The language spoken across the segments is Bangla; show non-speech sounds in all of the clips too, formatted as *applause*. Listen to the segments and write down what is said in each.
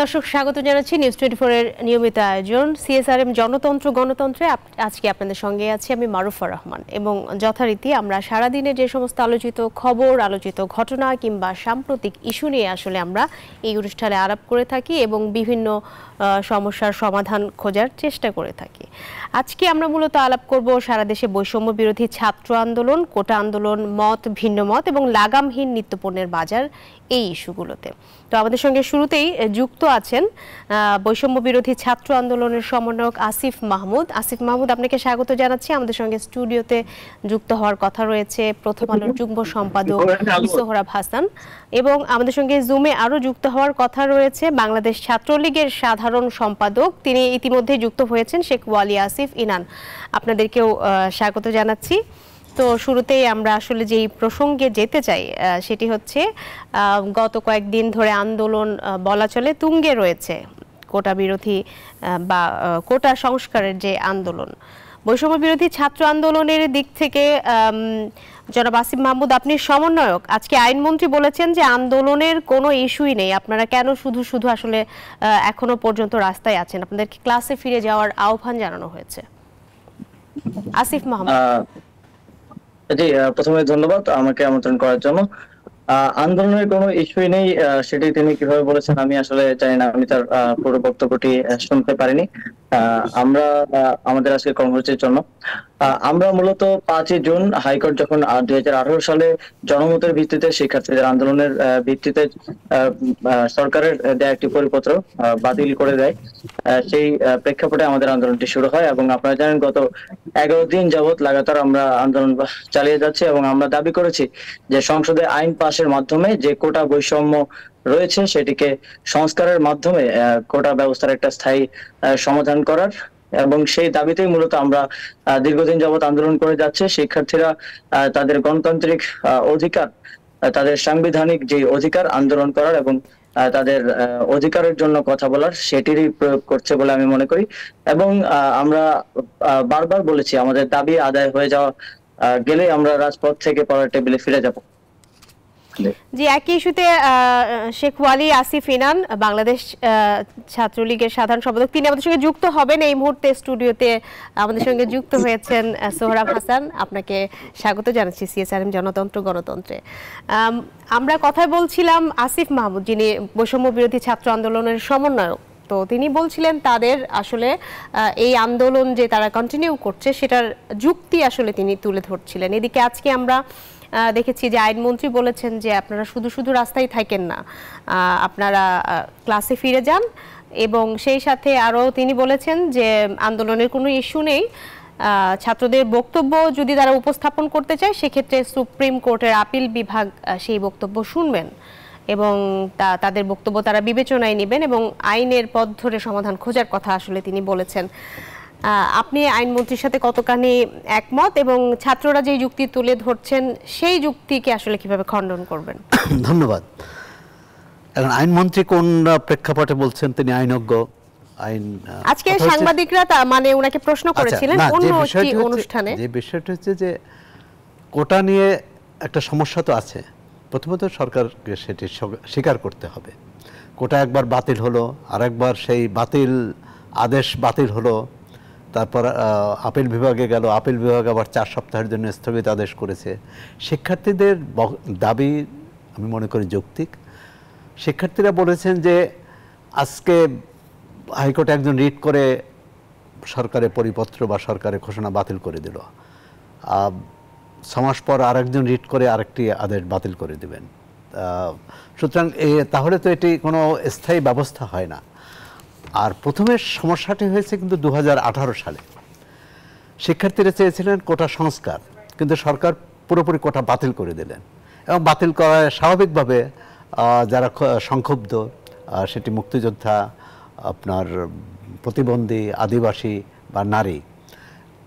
দর্শক স্বাগত জানাচ্ছি নিউজ টোয়েন্টি এর নিয়মিত আয়োজন সিএসআরএম জনতন্ত্র গণতন্ত্রে আজকে আপনাদের সঙ্গে আছি আমি মারুফা রহমান এবং যথারীতি আমরা সারাদিনে যে সমস্ত আলোচিত খবর আলোচিত ঘটনা কিংবা সাম্প্রতিক ইস্যু নিয়ে আসলে আমরা এই অনুষ্ঠানে আলাপ করে থাকি এবং বিভিন্ন সমস্যার সমাধান খোঁজার চেষ্টা করে থাকি আজকে আমরা মূলত আলাপ করব সারা দেশে বৈষম্য বিরোধী ছাত্র আন্দোলন কোটা আন্দোলন মত ভিন্ন মত এবং লাগামহীন নিত্যপণ্যের বাজার এই ইস্যুগুলোতে তো আমাদের সঙ্গে শুরুতেই যুক্ত আছেন বৈষম্য বিরোধী ছাত্র আন্দোলনের সমন্বয়ক আসিফ মাহমুদ আসিফ মাহমুদ আপনাকে স্বাগত জানাচ্ছি আমাদের সঙ্গে স্টুডিওতে যুক্ত হওয়ার কথা রয়েছে প্রথম আলোর যুগ্ম সম্পাদক সোহরাব হাসান এবং আমাদের সঙ্গে জুমে আরও যুক্ত হওয়ার কথা রয়েছে বাংলাদেশ ছাত্রলীগের সাধারণ সম্পাদক তিনি ইতিমধ্যে যুক্ত হয়েছেন শেখ ওয়ালি আসিফ ইনান আপনাদেরকেও স্বাগত জানাচ্ছি তো শুরুতেই আমরা আসলে যেই প্রসঙ্গে যেতে চাই সেটি হচ্ছে গত কয়েকদিন ধরে আন্দোলন বলা চলে তুঙ্গে রয়েছে কোটা বিরোধী বা কোটা সংস্কারের যে আন্দোলন বৈষম্য বিরোধী ছাত্র আন্দোলনের দিক থেকে জনাব আসিফ মাহমুদ আপনি সমন্বয়ক আজকে আইনমন্ত্রী বলেছেন যে আন্দোলনের কোনো ইস্যুই নেই আপনারা কেন শুধু শুধু আসলে এখনো পর্যন্ত রাস্তায় আছেন আপনাদেরকে ক্লাসে ফিরে যাওয়ার আহ্বান জানানো হয়েছে আসিফ মাহমুদ জি প্রথমে ধন্যবাদ আমাকে আমন্ত্রণ করার জন্য আন্দোলনের কোনো ইস্যুই নেই সেটি তিনি কিভাবে বলেছেন আমি আসলে জানি না আমি তার পুরো বক্তব্যটি শুনতে পারিনি আমরা আমাদের আজকে কর্মসূচির জন্য আমরা মূলত পাঁচই জুন হাইকোর্ট যখন দুই সালে জনমতের ভিত্তিতে শিক্ষার্থীদের আন্দোলনের ভিত্তিতে সরকারের দেয়া একটি পরিপত্র বাতিল করে দেয় সেই প্রেক্ষাপটে আমাদের আন্দোলনটি শুরু হয় এবং আপনারা জানেন গত এগারো দিন যাবৎ লাগাতার আমরা আন্দোলন চালিয়ে যাচ্ছি এবং আমরা দাবি করেছি যে সংসদে আইন পাশের মাধ্যমে যে কোটা বৈষম্য রয়েছে সেটিকে সংস্কারের মাধ্যমে কোটা ব্যবস্থার একটা স্থায়ী সমাধান করার এবং সেই দাবিতেই মূলত আমরা দীর্ঘদিন যাবৎ আন্দোলন করে যাচ্ছে শিক্ষার্থীরা তাদের গণতান্ত্রিক অধিকার তাদের সাংবিধানিক যে অধিকার আন্দোলন করার এবং তাদের অধিকারের জন্য কথা বলার সেটিরই প্রয়োগ করছে বলে আমি মনে করি এবং আমরা বারবার বলেছি আমাদের দাবি আদায় হয়ে যাওয়া গেলে আমরা রাজপথ থেকে পড়ার টেবিলে ফিরে যাব জি একই ইস্যুতে শেখ ওয়ালি আসিফ ইনান বাংলাদেশ ছাত্রলীগের সাধারণ সম্পাদক তিনি আমাদের সঙ্গে যুক্ত হবেন এই মুহূর্তে স্টুডিওতে আমাদের সঙ্গে যুক্ত হয়েছেন সোহরাব হাসান আপনাকে স্বাগত জানাচ্ছি সিএসআরএম জনতন্ত্র গণতন্ত্রে আমরা কথায় বলছিলাম আসিফ মাহমুদ যিনি বৈষম্য বিরোধী ছাত্র আন্দোলনের সমন্বয়ক তো তিনি বলছিলেন তাদের আসলে এই আন্দোলন যে তারা কন্টিনিউ করছে সেটার যুক্তি আসলে তিনি তুলে ধরছিলেন এদিকে আজকে আমরা দেখেছি যে আইনমন্ত্রী বলেছেন যে আপনারা শুধু শুধু রাস্তায় থাকেন না আপনারা ক্লাসে ফিরে যান এবং সেই সাথে আরও তিনি বলেছেন যে আন্দোলনের কোনো ইস্যু নেই ছাত্রদের বক্তব্য যদি তারা উপস্থাপন করতে চায় সেক্ষেত্রে সুপ্রিম কোর্টের আপিল বিভাগ সেই বক্তব্য শুনবেন এবং তা তাদের বক্তব্য তারা বিবেচনায় নেবেন এবং আইনের পথ ধরে সমাধান খোঁজার কথা আসলে তিনি বলেছেন আপনি আইনমন্ত্রীর সাথে কতখানি একমত এবং ছাত্ররা যে যুক্তি তুলে ধরছেন সেই যুক্তিকে আসলে কিভাবে খণ্ডন করবেন *coughs* ধন্যবাদ এখন আইনমন্ত্রী কোন প্রেক্ষাপটে বলছেন তিনি আইনজ্ঞ আইন আজকে সাংবাদিকরা মানে উনাকে প্রশ্ন আচ্ছা, করেছিলেন অন্য একটি অনুষ্ঠানে যে বিষয়টা হচ্ছে যে কোটা নিয়ে একটা সমস্যা তো আছে প্রথমত সরকারকে সেটি স্বীকার করতে হবে কোটা একবার বাতিল হলো আর একবার সেই বাতিল আদেশ বাতিল হলো তারপর আপিল বিভাগে গেল আপিল বিভাগ আবার চার সপ্তাহের জন্য স্থগিতাদেশ করেছে শিক্ষার্থীদের দাবি আমি মনে করি যৌক্তিক শিক্ষার্থীরা বলেছেন যে আজকে হাইকোর্টে একজন রিট করে সরকারের পরিপত্র বা সরকারের ঘোষণা বাতিল করে দিল ছমাস পর আরেকজন রিট করে আরেকটি আদেশ বাতিল করে দিবেন সুতরাং তাহলে তো এটি কোনো স্থায়ী ব্যবস্থা হয় না আর প্রথমে সমস্যাটি হয়েছে কিন্তু দু সালে শিক্ষার্থীরা চেয়েছিলেন কোটা সংস্কার কিন্তু সরকার পুরোপুরি কোটা বাতিল করে দিলেন এবং বাতিল করায় স্বাভাবিকভাবে যারা সংক্ষুব্ধ সেটি মুক্তিযোদ্ধা আপনার প্রতিবন্ধী আদিবাসী বা নারী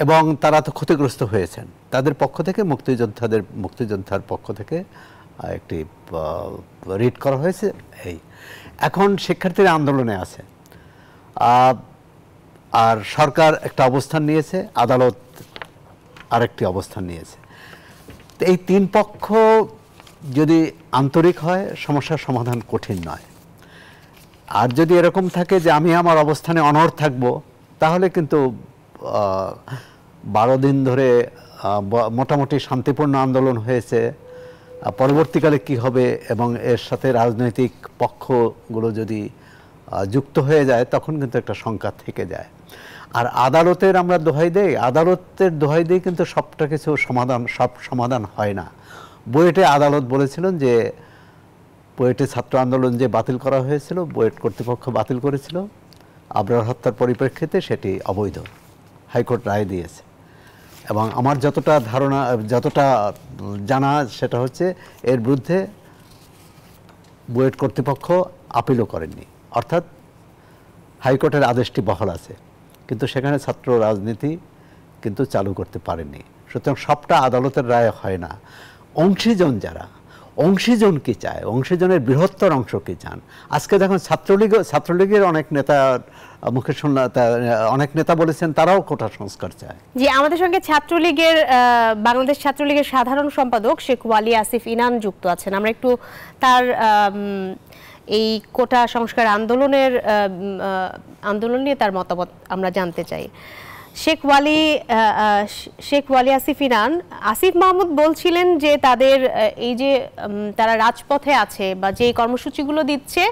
এবং তারা তো ক্ষতিগ্রস্ত হয়েছেন তাদের পক্ষ থেকে মুক্তিযোদ্ধাদের মুক্তিযোদ্ধার পক্ষ থেকে একটি রিট করা হয়েছে এই এখন শিক্ষার্থীরা আন্দোলনে আছে আর সরকার একটা অবস্থান নিয়েছে আদালত আরেকটি অবস্থান নিয়েছে তো এই তিন পক্ষ যদি আন্তরিক হয় সমস্যার সমাধান কঠিন নয় আর যদি এরকম থাকে যে আমি আমার অবস্থানে অনর থাকব তাহলে কিন্তু বারো দিন ধরে মোটামুটি শান্তিপূর্ণ আন্দোলন হয়েছে পরবর্তীকালে কি হবে এবং এর সাথে রাজনৈতিক পক্ষগুলো যদি যুক্ত হয়ে যায় তখন কিন্তু একটা শঙ্কা থেকে যায় আর আদালতের আমরা দোহাই দেই আদালতের দোহাই দিয়ে কিন্তু সবটা কিছু সমাধান সব সমাধান হয় না বইটে আদালত বলেছিলেন যে বইটে ছাত্র আন্দোলন যে বাতিল করা হয়েছিল বইট কর্তৃপক্ষ বাতিল করেছিল আবরার হত্যার পরিপ্রেক্ষিতে সেটি অবৈধ হাইকোর্ট রায় দিয়েছে এবং আমার যতটা ধারণা যতটা জানা সেটা হচ্ছে এর বিরুদ্ধে বুয়েট কর্তৃপক্ষ আপিলও করেননি অর্থাৎ হাইকোর্টের আদেশটি বহাল আছে কিন্তু সেখানে ছাত্র রাজনীতি কিন্তু চালু করতে পারেনি সুতরাং সবটা আদালতের রায় হয় না অংশীজন যারা অংশীজন কি চায় অংশীজনের বৃহত্তর অংশ কি চান আজকে দেখুন ছাত্রলীগ ছাত্রলীগের অনেক নেতা মুখে অনেক নেতা বলেছেন তারাও কোটা সংস্কার চায় জি আমাদের সঙ্গে ছাত্রলীগের বাংলাদেশ ছাত্রলীগের সাধারণ সম্পাদক শেখ ওয়ালি আসিফ ইনান যুক্ত আছেন আমরা একটু তার এই কোটা সংস্কার আন্দোলনের আন্দোলন নিয়ে তার মতামত আমরা জানতে চাই শেখ ওয়ালি শেখ ওয়ালি আসিফিনান আসিফ মাহমুদ বলছিলেন যে তাদের এই যে তারা রাজপথে আছে বা যে কর্মসূচিগুলো দিচ্ছে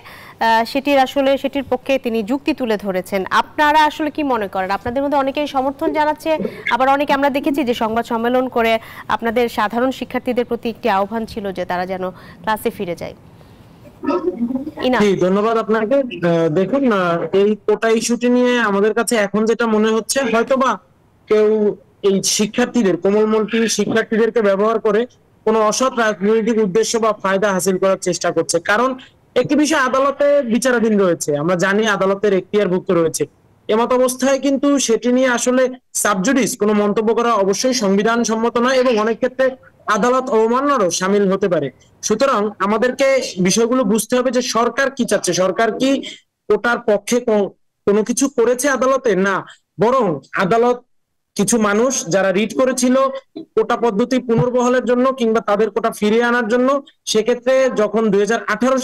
সেটির আসলে সেটির পক্ষে তিনি যুক্তি তুলে ধরেছেন আপনারা আসলে কি মনে করেন আপনাদের মধ্যে অনেকেই সমর্থন জানাচ্ছে আবার অনেকে আমরা দেখেছি যে সংবাদ সম্মেলন করে আপনাদের সাধারণ শিক্ষার্থীদের প্রতি একটি আহ্বান ছিল যে তারা যেন ক্লাসে ফিরে যায় জি ধন্যবাদ আপনাকে দেখুন এই কোটা ইস্যুটি নিয়ে আমাদের কাছে এখন যেটা মনে হচ্ছে হয়তোবা কেউ এই শিক্ষার্থীদের কোমলমন্ত্রী শিক্ষার্থীদেরকে ব্যবহার করে কোনো অসৎ রাজনৈতিক উদ্দেশ্য বা ফায়দা হাসিল করার চেষ্টা করছে কারণ একটি বিষয় আদালতে বিচারাধীন রয়েছে আমরা জানি আদালতের এখতিয়ারভুক্ত রয়েছে এমত অবস্থায় কিন্তু সেটি নিয়ে আসলে সাবজুডিস কোনো মন্তব্য করা অবশ্যই সংবিধান সম্মত নয় এবং অনেক ক্ষেত্রে আদালত অবমাননারও সামিল হতে পারে সুতরাং আমাদেরকে বিষয়গুলো বুঝতে হবে যে সরকার কি চাচ্ছে সরকার কি ওটার পক্ষে কোনো কিছু করেছে আদালতে না বরং আদালত কিছু মানুষ যারা রিট করেছিল কোটা পদ্ধতি পুনর্বহলের জন্য কিংবা তাদের কোটা ফিরিয়ে আনার জন্য সেক্ষেত্রে যখন দুই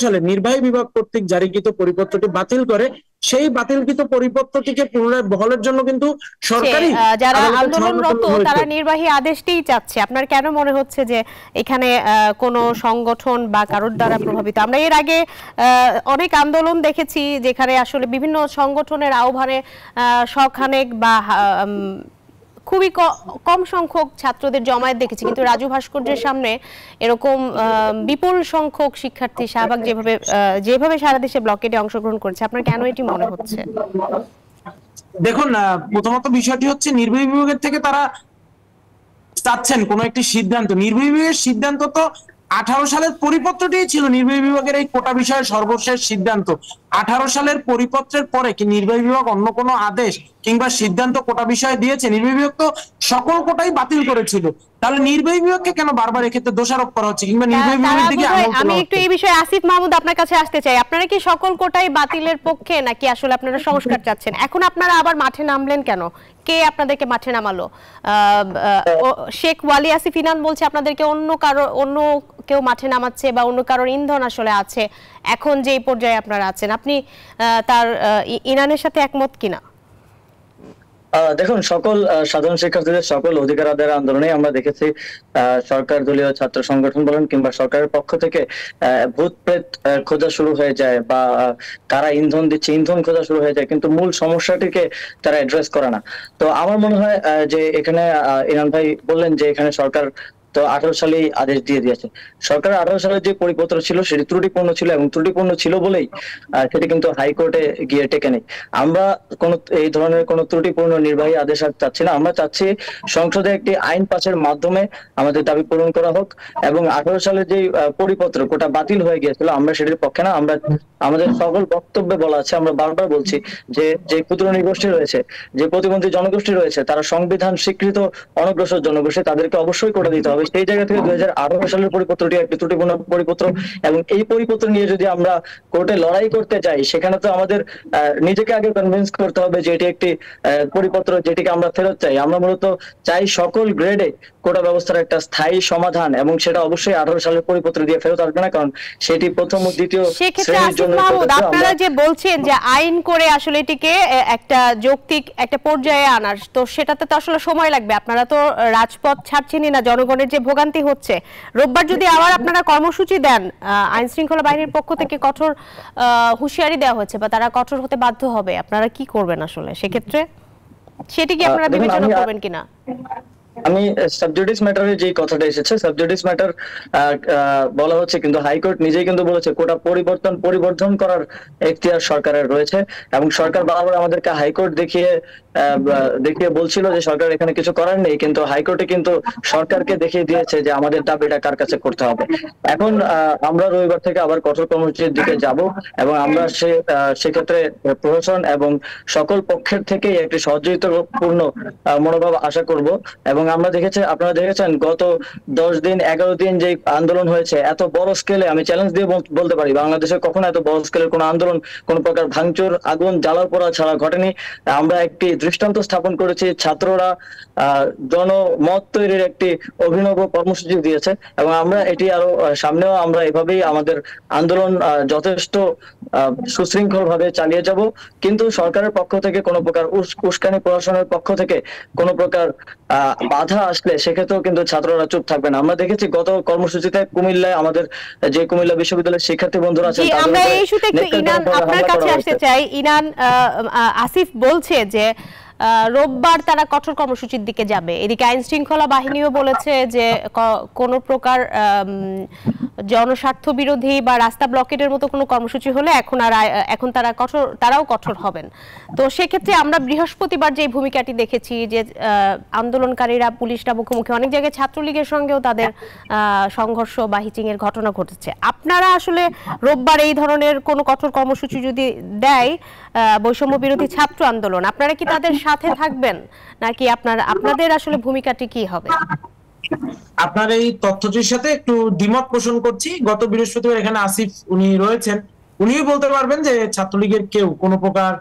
সালে নির্বাহী বিভাগ কর্তৃক জারিকৃত পরিপত্রটি বাতিল করে সেই বাতিলকৃত পরিপত্রটিকে পুনরায় বহলের জন্য কিন্তু সরকারি যারা আন্দোলনরত তারা নির্বাহী আদেশটিই চাচ্ছে আপনার কেন মনে হচ্ছে যে এখানে কোন সংগঠন বা কারোর দ্বারা প্রভাবিত আমরা এর আগে অনেক আন্দোলন দেখেছি যেখানে আসলে বিভিন্ন সংগঠনের আহ্বানে শখানেক বা খুবই কম সংখ্যক ছাত্রদের জমায়েত দেখেছি কিন্তু রাজু ভাস্কর্যের সামনে এরকম বিপুল সংখ্যক শিক্ষার্থী শাহবাগ যেভাবে যেভাবে সারা দেশে ব্লকেটে অংশগ্রহণ করেছে আপনার কেন এটি মনে হচ্ছে দেখুন প্রথমত বিষয়টি হচ্ছে নির্বাহী বিভাগের থেকে তারা চাচ্ছেন কোন একটি সিদ্ধান্ত নির্বাহী বিভাগের সিদ্ধান্ত তো আঠারো সালের পরিপত্রটি ছিল নির্বাহী বিভাগের এই কোটা বিষয়ে সর্বশেষ সিদ্ধান্ত আঠারো সালের পরিপত্রের পরে কি নির্বাহী বিভাগ অন্য কোন আদেশ কিংবা সিদ্ধান্ত কোটা বিষয়ে দিয়েছে নির্বাহী বিভাগ তো সকল কোটাই বাতিল করেছিল তাহলে নির্বাহী বিভাগকে কেন বারবার এক্ষেত্রে দোষারোপ করা হচ্ছে কিংবা নির্বাহী বিভাগের দিকে আমি একটু এই বিষয়ে আসিফ মাহমুদ আপনার কাছে আসতে চাই আপনারা কি সকল কোটাই বাতিলের পক্ষে নাকি আসলে আপনারা সংস্কার চাচ্ছেন এখন আপনারা আবার মাঠে নামলেন কেন কে আপনাদেরকে মাঠে নামালো শেখ ওয়ালি আসিফ ইনান বলছে আপনাদেরকে অন্য কারো অন্য কেউ মাঠে নামাচ্ছে বা অন্য কারোর ইন্ধন আসলে আছে এখন যে পর্যায়ে আপনারা আছেন আপনি তার ইনানের সাথে একমত কিনা দেখুন সকল সাধারণ শিক্ষার্থীদের সকল অধিকার আদায়ের আন্দোলনে আমরা দেখেছি সরকার দলীয় ছাত্র সংগঠন বলেন কিংবা সরকারের পক্ষ থেকে ভূত প্রেত খোঁজা শুরু হয়ে যায় বা কারা ইন্ধন দিচ্ছে ইন্ধন খোঁজা শুরু হয়ে যায় কিন্তু মূল সমস্যাটিকে তারা অ্যাড্রেস করে না তো আমার মনে হয় যে এখানে ইনান ভাই বললেন যে এখানে সরকার তো আঠারো সালে আদেশ দিয়ে দিয়েছে সরকার আঠারো সালের যে পরিপত্র ছিল সেটি ত্রুটিপূর্ণ ছিল এবং ত্রুটিপূর্ণ ছিল বলেই সেটি কিন্তু হাইকোর্টে গিয়ে টেকে নেই আমরা কোন এই ধরনের কোন ত্রুটিপূর্ণ নির্বাহী আদেশ আর চাচ্ছি না আমরা চাচ্ছি সংসদে একটি আইন পাশের মাধ্যমে আমাদের দাবি পূরণ করা হোক এবং আঠারো সালে যে পরিপত্র কোটা বাতিল হয়ে গিয়েছিল আমরা সেটির পক্ষে না আমরা আমাদের সকল বক্তব্যে বলা আছে আমরা বারবার বলছি যে যে ক্ষুদ্র নির্গোষ্ঠী রয়েছে যে প্রতিবন্ধী জনগোষ্ঠী রয়েছে তারা সংবিধান স্বীকৃত অনগ্রসর জনগোষ্ঠী তাদেরকে অবশ্যই কোটা দিতে হবে সেই জায়গা থেকে দুই সালের পরিপত্রটি একটি ত্রুটিপূর্ণ পরিপত্র এবং এই পরিপত্র নিয়ে যদি আমরা কোর্টে লড়াই করতে চাই সেখানে তো আমাদের নিজেকে আগে কনভিন্স করতে হবে যে এটি একটি পরিপত্র যেটিকে আমরা ফেরত চাই আমরা মূলত চাই সকল গ্রেডে কোটা ব্যবস্থার একটা স্থায়ী সমাধান এবং সেটা অবশ্যই আঠারো সালের পরিপত্র দিয়ে ফেরত আসবে না কারণ সেটি প্রথম ও দ্বিতীয় আপনারা যে বলছেন যে আইন করে আসলে এটিকে একটা যৌক্তিক একটা পর্যায়ে আনার তো সেটাতে তো আসলে সময় লাগবে আপনারা তো রাজপথ ছাড়ছেনই না জনগণের যে ভোগান্তি হচ্ছে রোববার যদি আবার আপনারা কর্মসূচি দেন আইন শৃঙ্খলা বাহিনীর পক্ষ থেকে কঠোর হুঁশিয়ারি দেওয়া হচ্ছে বা তারা কঠোর হতে বাধ্য হবে আপনারা কি করবেন আসলে সেক্ষেত্রে সেটি কি আপনারা বিবেচনা করবেন কিনা আমি সাবজুডিস ম্যাটারে যে কথাটা এসেছে সাবজুডিস ম্যাটার বলা হচ্ছে কিন্তু হাইকোর্ট নিজেই কিন্তু বলেছে কোটা পরিবর্তন পরিবর্ধন করার এখতিয়ার সরকারের রয়েছে এবং সরকার বারবার আমাদেরকে হাইকোর্ট দেখিয়ে দেখে বলছিল যে সরকার এখানে কিছু করার নেই কিন্তু হাইকোর্টে কিন্তু সরকারকে দেখিয়ে দিয়েছে যে আমাদের দাবিটা কার কাছে করতে হবে এখন আমরা রবিবার থেকে আবার কঠোর কর্মসূচির দিকে যাব এবং আমরা সে সেক্ষেত্রে প্রশাসন এবং সকল পক্ষের থেকে একটি সহযোগিতাপূর্ণ মনোভাব আশা করব এবং আমরা দেখেছি আপনারা দেখেছেন গত দশ দিন এগারো দিন যে আন্দোলন হয়েছে এত বড় স্কেলে আমি চ্যালেঞ্জ দিয়ে বলতে পারি বাংলাদেশে কখনো এত বড় স্কেলের কোনো আন্দোলন কোন প্রকার ভাঙচুর আগুন জ্বালার পড়া ছাড়া ঘটেনি আমরা একটি দৃষ্টান্ত স্থাপন করেছি ছাত্ররা জনমত তৈরির একটি অভিনব কর্মসূচি দিয়েছে এবং আমরা এটি আরো সামনেও আমরা এভাবেই আমাদের আন্দোলন যথেষ্ট সুশৃঙ্খল ভাবে চালিয়ে যাব কিন্তু সরকারের পক্ষ থেকে কোনো প্রকার উস্কানি প্রশাসনের পক্ষ থেকে কোনো প্রকার বাধা আসলে সেক্ষেত্রেও কিন্তু ছাত্ররা চুপ থাকবে না আমরা দেখেছি গত কর্মসূচিতে কুমিল্লায় আমাদের যে কুমিল্লা বিশ্ববিদ্যালয়ের শিক্ষার্থী বন্ধুরা আছেন আমরা এই ইস্যুতে একটু ইনান আপনার কাছে আসতে চাই ইনান আসিফ বলছে যে রোববার তারা কঠোর কর্মসূচির দিকে যাবে এদিকে আইন শৃঙ্খলা বাহিনীও বলেছে যে কোনো প্রকার জনস্বার্থ বিরোধী বা রাস্তা ব্লকেটের মতো কোনো কর্মসূচি হলে এখন আর এখন তারা কঠোর তারাও কঠোর হবেন তো সেক্ষেত্রে আমরা বৃহস্পতিবার যে ভূমিকাটি দেখেছি যে আন্দোলনকারীরা পুলিশরা মুখোমুখি অনেক জায়গায় ছাত্রলীগের সঙ্গেও তাদের সংঘর্ষ বা হিচিংয়ের ঘটনা ঘটেছে আপনারা আসলে রোববার এই ধরনের কোনো কঠোর কর্মসূচি যদি দেয় বৈষম্য বিরোধী ছাত্র আন্দোলন আপনারা কি তাদের সাথে থাকবেন নাকি আপনার আপনাদের আসলে ভূমিকাটি কি হবে আপনার এই তথ্যটির সাথে একটু দ্বিমত পোষণ করছি গত বৃহস্পতিবার এখানে আসিফ উনি রয়েছেন উনিও বলতে পারবেন যে ছাত্রলীগের কেউ কোনো প্রকার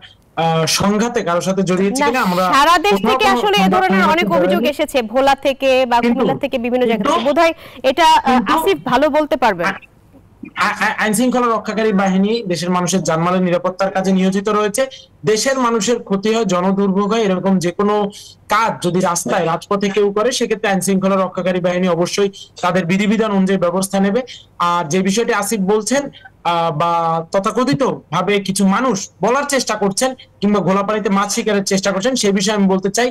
সংঘাতে কারোর সাথে জড়িয়েছে কিনা আমরা সারা দেশ থেকে আসলে এই ধরনের অনেক অভিযোগ এসেছে ভোলা থেকে বা কুমিল্লা থেকে বিভিন্ন জায়গা থেকে বোধহয় এটা আসিফ ভালো বলতে পারবেন আইন শৃঙ্খলা রক্ষাকারী বাহিনী দেশের মানুষের জানমালের নিরাপত্তার কাজে নিয়োজিত রয়েছে দেশের মানুষের ক্ষতি হয় জনদুর্ভোগ হয় এরকম যে কোনো কাজ যদি রাস্তায় রাজপথে কেউ করে সেক্ষেত্রে আইন শৃঙ্খলা রক্ষাকারী বাহিনী অবশ্যই তাদের বিধিবিধান অনুযায়ী ব্যবস্থা নেবে আর যে বিষয়টি আসিফ বলছেন বা তথাকথিত ভাবে কিছু মানুষ বলার চেষ্টা করছেন কিংবা ঘোলাপাড়িতে মাছ শিকারের চেষ্টা করছেন সে বিষয়ে আমি বলতে চাই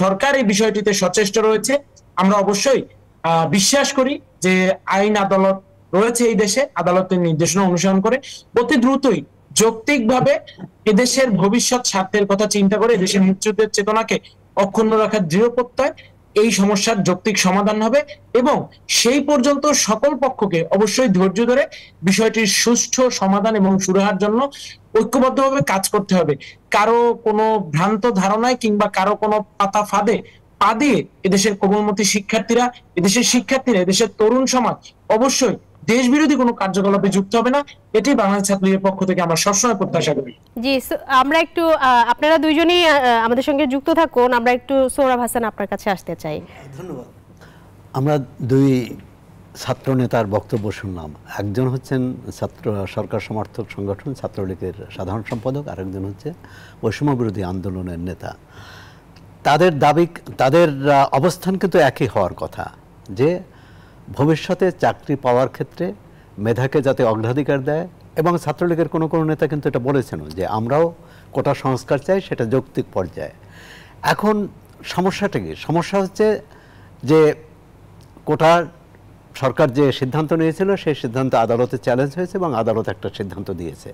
সরকার এই বিষয়টিতে সচেষ্ট রয়েছে আমরা অবশ্যই বিশ্বাস করি যে আইন আদালত রয়েছে এই দেশে আদালতের নির্দেশনা অনুসরণ করে অতি দ্রুতই যৌক্তিকভাবে এদেশের ভবিষ্যৎ স্বার্থের কথা চিন্তা করে দেশের মুক্তিযুদ্ধের চেতনাকে অক্ষুণ্ণ রাখার দৃঢ় প্রত্যয় এই সমস্যার যৌক্তিক সমাধান হবে এবং সেই পর্যন্ত সকল পক্ষকে অবশ্যই ধৈর্য ধরে বিষয়টির সুষ্ঠু সমাধান এবং সুরাহার জন্য ঐক্যবদ্ধভাবে কাজ করতে হবে কারো কোনো ভ্রান্ত ধারণায় কিংবা কারো কোনো পাতা ফাঁদে পা দিয়ে এদেশের কোমলমতি শিক্ষার্থীরা এদেশের শিক্ষার্থীরা এদেশের তরুণ সমাজ অবশ্যই দেশ বিরোধী কোনো কার্যকলাপে যুক্ত হবে না এটি বাংলাদেশ ছাত্রলীগের পক্ষ থেকে আমরা সবসময় প্রত্যাশা করি জি আমরা একটু আপনারা দুইজনেই আমাদের সঙ্গে যুক্ত থাকুন আমরা একটু সৌরভ হাসান আপনার কাছে আসতে চাই ধন্যবাদ আমরা দুই ছাত্র নেতার বক্তব্য শুনলাম একজন হচ্ছেন ছাত্র সরকার সমর্থক সংগঠন ছাত্রলীগের সাধারণ সম্পাদক আরেকজন হচ্ছে বৈষম্যবিরোধী আন্দোলনের নেতা তাদের দাবি তাদের অবস্থান কিন্তু একই হওয়ার কথা যে ভবিষ্যতে চাকরি পাওয়ার ক্ষেত্রে মেধাকে যাতে অগ্রাধিকার দেয় এবং ছাত্রলীগের কোনো কোনো নেতা কিন্তু এটা বলেছেন যে আমরাও কোটা সংস্কার চাই সেটা যৌক্তিক পর্যায়ে এখন সমস্যাটা কি সমস্যা হচ্ছে যে কোটার সরকার যে সিদ্ধান্ত নিয়েছিল সেই সিদ্ধান্ত আদালতে চ্যালেঞ্জ হয়েছে এবং আদালত একটা সিদ্ধান্ত দিয়েছে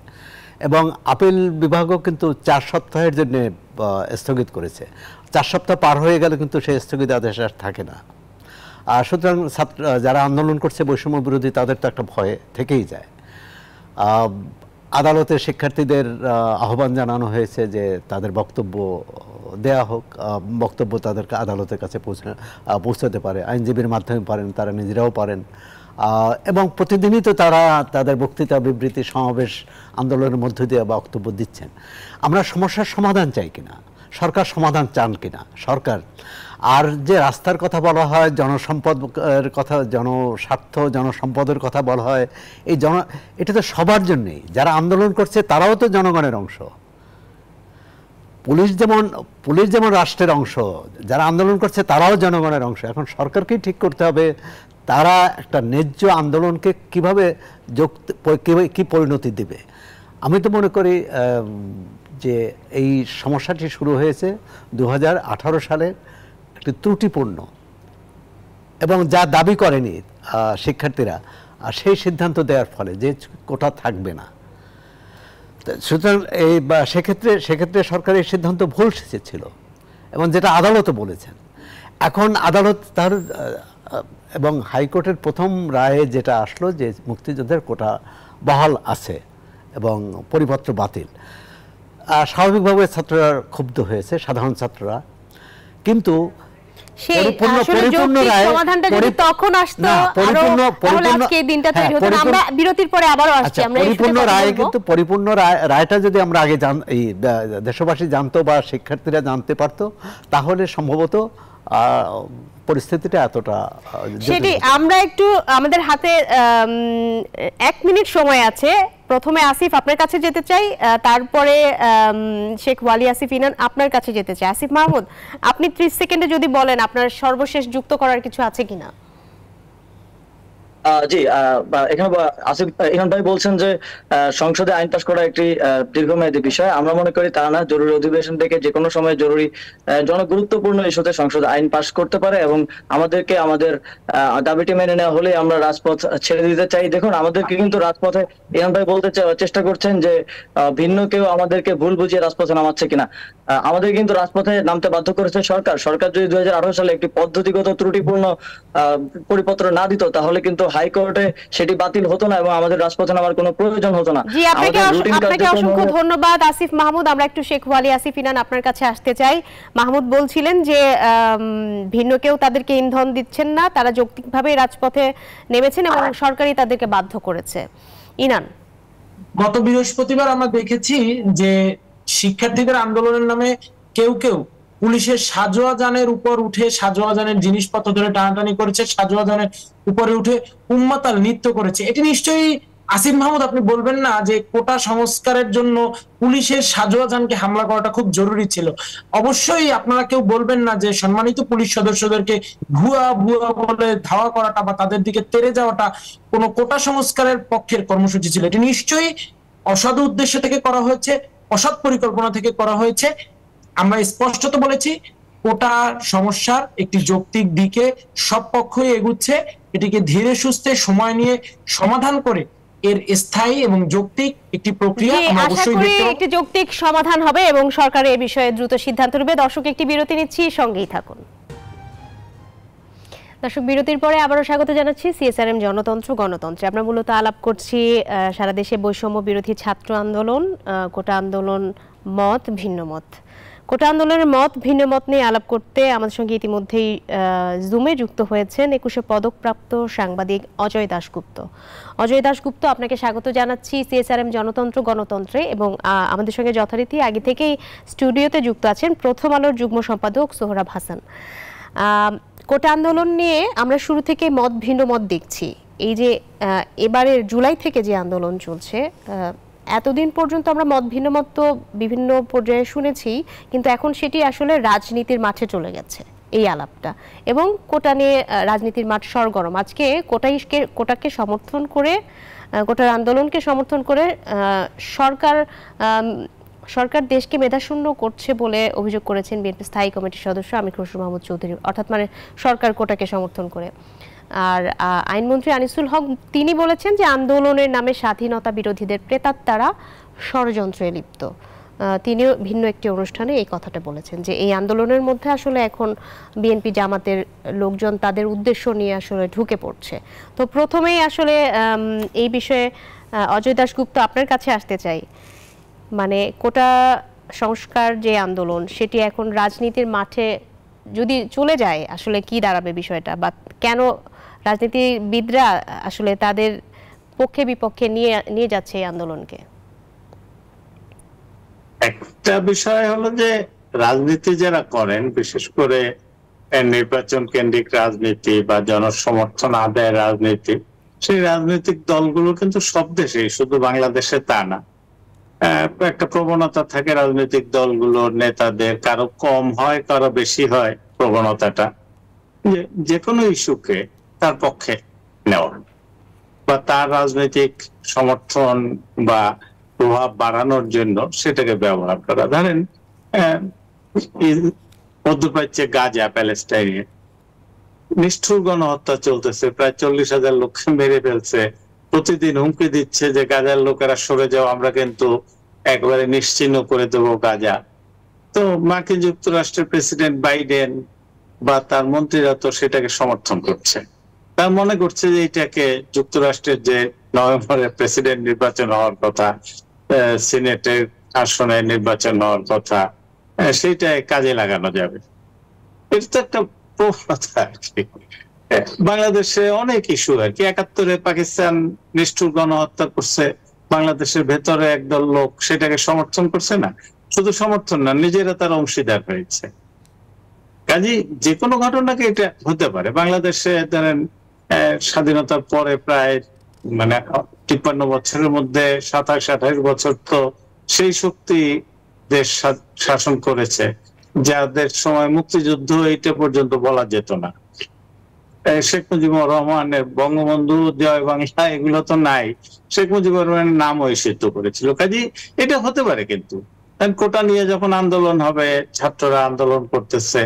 এবং আপিল বিভাগও কিন্তু চার সপ্তাহের জন্য স্থগিত করেছে চার সপ্তাহ পার হয়ে গেলে কিন্তু সেই স্থগিত আদেশ আর থাকে না আর সুতরাং ছাত্র যারা আন্দোলন করছে বৈষম্য বিরোধী তাদের তো একটা ভয়ে থেকেই যায় আদালতে শিক্ষার্থীদের আহ্বান জানানো হয়েছে যে তাদের বক্তব্য দেয়া হোক বক্তব্য তাদেরকে আদালতের কাছে পৌঁছে পৌঁছাতে পারে আইনজীবীর মাধ্যমে পারেন তারা নিজেরাও পারেন এবং প্রতিদিনই তো তারা তাদের বক্তৃতা বিবৃতি সমাবেশ আন্দোলনের মধ্য দিয়ে বক্তব্য দিচ্ছেন আমরা সমস্যার সমাধান চাই কিনা সরকার সমাধান চান কিনা সরকার আর যে রাস্তার কথা বলা হয় জনসম্পদ কথা জনস্বার্থ জনসম্পদের কথা বলা হয় এই জন এটা তো সবার জন্যেই যারা আন্দোলন করছে তারাও তো জনগণের অংশ পুলিশ যেমন পুলিশ যেমন রাষ্ট্রের অংশ যারা আন্দোলন করছে তারাও জনগণের অংশ এখন সরকারকেই ঠিক করতে হবে তারা একটা ন্যায্য আন্দোলনকে কিভাবে যোগ কী পরিণতি দেবে আমি তো মনে করি যে এই সমস্যাটি শুরু হয়েছে দু সালের একটি ত্রুটিপূর্ণ এবং যা দাবি করেনি শিক্ষার্থীরা আর সেই সিদ্ধান্ত দেওয়ার ফলে যে কোটা থাকবে না সুতরাং এই বা সেক্ষেত্রে সেক্ষেত্রে সরকারের সিদ্ধান্ত ভুল ছিল এবং যেটা আদালতও বলেছেন এখন আদালত তার এবং হাইকোর্টের প্রথম রায়ে যেটা আসলো যে মুক্তিযোদ্ধার কোটা বহাল আছে এবং পরিপত্র বাতিল স্বাভাবিকভাবে ছাত্ররা ক্ষুব্ধ হয়েছে সাধারণ ছাত্ররা কিন্তু পরিপূর্ণ রায়টা যদি আমরা আগে দেশবাসী জানতো বা শিক্ষার্থীরা জানতে পারতো তাহলে সম্ভবত পরিস্থিতিটা এতটা সেটি আমরা একটু আমাদের হাতে এক মিনিট সময় আছে প্রথমে আসিফ আপনার কাছে যেতে চাই তারপরে শেখ ওয়ালি আসিফ ইনান আপনার কাছে যেতে চাই আসিফ মাহমুদ আপনি ত্রিশ সেকেন্ডে যদি বলেন আপনার সর্বশেষ যুক্ত করার কিছু আছে কিনা জি এখানে আসিফ ভাই বলছেন যে সংসদে আইন করা একটি দীর্ঘমেয়াদী বিষয় আমরা মনে করি তা না জরুরি অধিবেশন থেকে যে কোনো সময় জরুরি জনগুরুত্বপূর্ণ ইস্যুতে সংসদ আইন করতে পারে এবং আমাদেরকে আমাদের দাবিটি মেনে নেওয়া হলে আমরা রাজপথ ছেড়ে দিতে চাই দেখুন আমাদেরকে কিন্তু রাজপথে ইমরান ভাই বলতে চেষ্টা করছেন যে ভিন্ন কেউ আমাদেরকে ভুল বুঝিয়ে রাজপথে নামাচ্ছে কিনা আমাদের কিন্তু রাজপথে নামতে বাধ্য করেছে সরকার সরকার যদি দুই সালে একটি পদ্ধতিগত ত্রুটিপূর্ণ পরিপত্র না দিত তাহলে কিন্তু হাইকোর্টে সেটি বাতিল হতো না এবং আমাদের রাজপথে নামার কোনো প্রয়োজন হতো না জি আপনাকে আপনাকে অসংখ্য ধন্যবাদ আসিফ মাহমুদ আমরা একটু শেখ ওয়ালি আসিফ ইনান আপনার কাছে আসতে চাই মাহমুদ বলছিলেন যে ভিন্ন কেউ তাদেরকে ইন্ধন দিচ্ছেন না তারা যৌক্তিকভাবে রাজপথে নেমেছেন এবং সরকারই তাদেরকে বাধ্য করেছে ইনান গত বৃহস্পতিবার আমরা দেখেছি যে শিক্ষার্থীদের আন্দোলনের নামে কেউ কেউ পুলিশের সাজোয়াজানের উপর উঠে সাজোয়াজানের জিনিসপত্র ধরে টানাটানি করেছে সাজোয়াজানের উপরে উঠে উম্মাতাল নৃত্য করেছে এটি নিশ্চয়ই আসিফ মাহমুদ আপনি বলবেন না যে কোটা সংস্কারের জন্য পুলিশের সাজোয়াজানকে হামলা করাটা খুব জরুরি ছিল অবশ্যই আপনারা কেউ বলবেন না যে সম্মানিত পুলিশ সদস্যদেরকে ভুয়া ভুয়া বলে ধাওয়া করাটা বা তাদের দিকে তেরে যাওয়াটা কোনো কোটা সংস্কারের পক্ষের কর্মসূচি ছিল এটি নিশ্চয়ই অসাধু উদ্দেশ্য থেকে করা হয়েছে অসৎ পরিকল্পনা থেকে করা হয়েছে আমরা স্পষ্টত বলেছি কোটা সমস্যার একটি যৌক্তিক দিকে সব পক্ষই এগুচ্ছে এটিকে ধীরে সুস্থে সময় নিয়ে সমাধান করে এর স্থায়ী এবং যৌক্তিক একটি প্রক্রিয়া আমরা অবশ্যই একটি যৌক্তিক সমাধান হবে এবং সরকার এই বিষয়ে দ্রুত সিদ্ধান্ত নেবে দর্শক একটি বিরতি নিচ্ছি সঙ্গেই থাকুন দর্শক বিরতির পরে আবারও স্বাগত জানাচ্ছি সিএসআরএম জনতন্ত্র গণতন্ত্রে আমরা মূলত আলাপ করছি সারা দেশে বৈষম্য বিরোধী ছাত্র আন্দোলন কোটা আন্দোলন মত ভিন্ন মত কোটা আন্দোলনের মত ভিন্ন মত নিয়ে আলাপ করতে আমাদের সঙ্গে ইতিমধ্যেই জুমে যুক্ত হয়েছেন একুশে পদকপ্রাপ্ত সাংবাদিক অজয় দাশগুপ্ত অজয় দাশগুপ্ত আপনাকে স্বাগত জানাচ্ছি সিএসআরএম জনতন্ত্র গণতন্ত্রে এবং আমাদের সঙ্গে যথারীতি আগে থেকেই স্টুডিওতে যুক্ত আছেন প্রথম আলোর যুগ্ম সম্পাদক সোহরাব হাসান কোটা আন্দোলন নিয়ে আমরা শুরু থেকে মত ভিন্ন মত দেখছি এই যে এবারের জুলাই থেকে যে আন্দোলন চলছে এতদিন পর্যন্ত আমরা মত ভিন্নমত বিভিন্ন পর্যায়ে শুনেছি কিন্তু এখন সেটি আসলে রাজনীতির মাঠে চলে গেছে এই আলাপটা এবং কোটা নিয়ে রাজনীতির মাঠ সরগরম আজকে কোটাইকে কোটাকে সমর্থন করে কোটার আন্দোলনকে সমর্থন করে সরকার সরকার দেশকে মেধাশূন্য করছে বলে অভিযোগ করেছেন বিএনপি স্থায়ী কমিটির সদস্য আমির খসরু মাহমুদ চৌধুরী অর্থাৎ মানে সরকার কোটাকে সমর্থন করে আর আইনমন্ত্রী আনিসুল হক তিনি বলেছেন যে আন্দোলনের নামে স্বাধীনতা বিরোধীদের প্রেতাত্মারা ষড়যন্ত্রে লিপ্ত তিনিও ভিন্ন একটি অনুষ্ঠানে এই কথাটা বলেছেন যে এই আন্দোলনের মধ্যে আসলে এখন বিএনপি জামাতের লোকজন তাদের উদ্দেশ্য নিয়ে আসলে ঢুকে পড়ছে তো প্রথমেই আসলে এই বিষয়ে অজয় দাশগুপ্ত আপনার কাছে আসতে চাই মানে কোটা সংস্কার যে আন্দোলন সেটি এখন রাজনীতির মাঠে যদি চলে যায় আসলে কি দাঁড়াবে বিষয়টা বা কেন রাজনীতিবিদরা আসলে তাদের পক্ষে বিপক্ষে নিয়ে নিয়ে যাচ্ছে এই আন্দোলনকে একটা বিষয় হলো যে রাজনীতি যারা করেন বিশেষ করে নির্বাচন কেন্দ্রিক রাজনীতি বা জনসমর্থন আদায় রাজনীতি সেই রাজনৈতিক দলগুলো কিন্তু সব দেশেই শুধু বাংলাদেশে তা না একটা প্রবণতা থাকে রাজনৈতিক দলগুলোর নেতাদের কারো কম হয় কারো বেশি হয় প্রবণতাটা যে কোনো ইস্যুকে তার পক্ষে নেওয়া বা তার রাজনৈতিক সমর্থন বা প্রভাব বাড়ানোর জন্য সেটাকে ব্যবহার করা ধরেন মধ্যপ্রাচ্যে গাজা প্যালেস্টাইনে নিষ্ঠুর গণহত্যা চলতেছে প্রায় চল্লিশ হাজার লোককে মেরে ফেলছে প্রতিদিন হুমকি দিচ্ছে যে গাজার লোকেরা সরে যাও আমরা কিন্তু একবারে নিশ্চিহ্ন করে দেব গাজা তো মার্কিন যুক্তরাষ্ট্রের প্রেসিডেন্ট বাইডেন বা তার মন্ত্রীরা তো সেটাকে সমর্থন করছে তার মনে করছে যে এটাকে যুক্তরাষ্ট্রের যে নভেম্বরে প্রেসিডেন্ট নির্বাচন হওয়ার কথা সিনেটের আসনে নির্বাচন হওয়ার কথা সেটা কাজে লাগানো যাবে এটা তো একটা প্রবণতা আর কি বাংলাদেশে অনেক ইস্যু আর কি একাত্তরে পাকিস্তান নিষ্ঠুর গণহত্যা করছে বাংলাদেশের ভেতরে একদল লোক সেটাকে সমর্থন করছে না শুধু সমর্থন না নিজেরা তার অংশীদার হয়েছে কাজী যে কোনো ঘটনাকে এটা হতে পারে বাংলাদেশে ধরেন স্বাধীনতার পরে প্রায় মানে তিপ্পান্ন বছরের মধ্যে সাতাশ আঠাশ বছর তো সেই শক্তি দেশ শাসন করেছে যাদের সময় মুক্তিযুদ্ধ এইটা পর্যন্ত বলা যেত না শেখ মুজিবুর রহমানের বঙ্গবন্ধু জয় বাংলা এগুলো তো নাই শেখ মুজিবুর রহমানের নাম ঐশিত করেছিল কাজী এটা হতে পারে কিন্তু কোটা নিয়ে যখন আন্দোলন হবে ছাত্ররা আন্দোলন করতেছে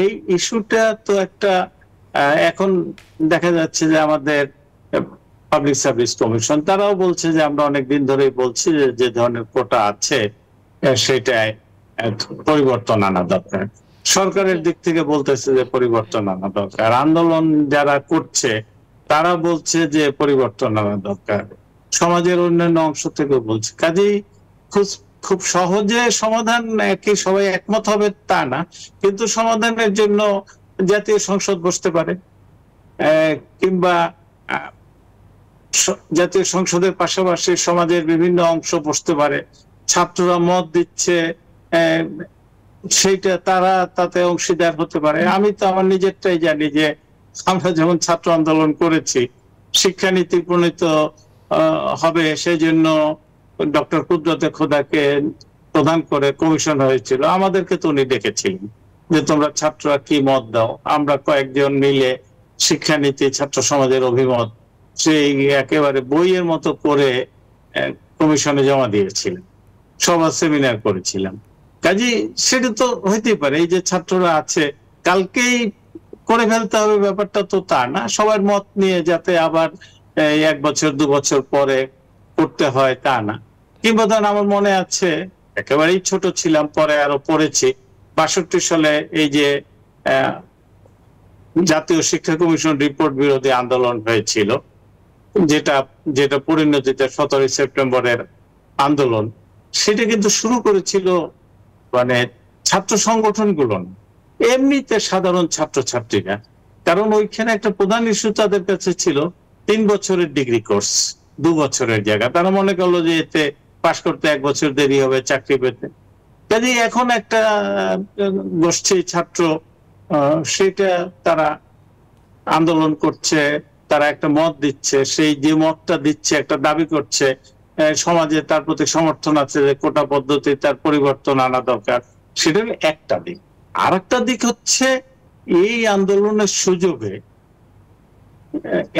এই ইস্যুটা তো একটা এখন দেখা যাচ্ছে যে আমাদের পাবলিক সার্ভিস কমিশন তারাও বলছে যে আমরা অনেকদিন ধরেই বলছি যে ধরনের কোটা আছে সেটায় পরিবর্তন আনা দরকার সরকারের দিক থেকে বলতেছে যে পরিবর্তন আনা দরকার আন্দোলন যারা করছে তারা বলছে যে পরিবর্তন আনা দরকার সমাজের অন্যান্য অংশ থেকে বলছে কাজেই খুব খুব সহজে সমাধান কি সবাই একমত হবে তা না কিন্তু সমাধানের জন্য জাতীয় সংসদ বসতে পারে কিংবা জাতীয় সংসদের পাশাপাশি সমাজের বিভিন্ন অংশ বসতে পারে ছাত্ররা মত দিচ্ছে সেইটা তারা তাতে অংশীদার হতে পারে আমি তো আমার নিজেরটাই জানি যে আমরা যেমন ছাত্র আন্দোলন করেছি শিক্ষানীতি প্রণীত হবে সেই জন্য ডক্টর কুদরতে খোদাকে প্রদান করে কমিশন হয়েছিল আমাদেরকে তো উনি ডেকেছিলেন যে তোমরা ছাত্ররা কি মত দাও আমরা কয়েকজন মিলে শিক্ষানীতি ছাত্র সমাজের অভিমত সেই একেবারে বইয়ের মতো করে কমিশনে জমা দিয়েছিলেন সভা সেমিনার করেছিলাম কাজে সেটা তো হইতে পারে এই যে ছাত্ররা আছে কালকেই করে ফেলতে হবে ব্যাপারটা তো তা না সবার মত নিয়ে যাতে আবার এক বছর দু বছর পরে করতে হয় তা না কিংবা ধরেন আমার মনে আছে একেবারেই ছোট ছিলাম পরে আরো পড়েছি বাষট্টি সালে এই যে জাতীয় শিক্ষা কমিশন রিপোর্ট বিরোধী আন্দোলন হয়েছিল যেটা যেটা পরিণতিতে সতেরোই সেপ্টেম্বরের আন্দোলন সেটা কিন্তু শুরু করেছিল মানে ছাত্র সংগঠনগুলো এমনিতে সাধারণ ছাত্র ছাত্রীরা কারণ ওইখানে একটা প্রধান ইস্যু তাদের কাছে ছিল তিন বছরের ডিগ্রি কোর্স দু বছরের জায়গা তারা মনে করলো যে এতে পাশ করতে এক বছর দেরি হবে চাকরি পেতে কাজে এখন একটা গোষ্ঠী ছাত্র সেটা তারা আন্দোলন করছে তারা একটা মত দিচ্ছে সেই যে মতটা দিচ্ছে একটা দাবি করছে সমাজে তার প্রতি সমর্থন আছে যে কোটা পদ্ধতি তার পরিবর্তন আনা দরকার সেটা একটা দিক আর একটা দিক হচ্ছে এই আন্দোলনের সুযোগে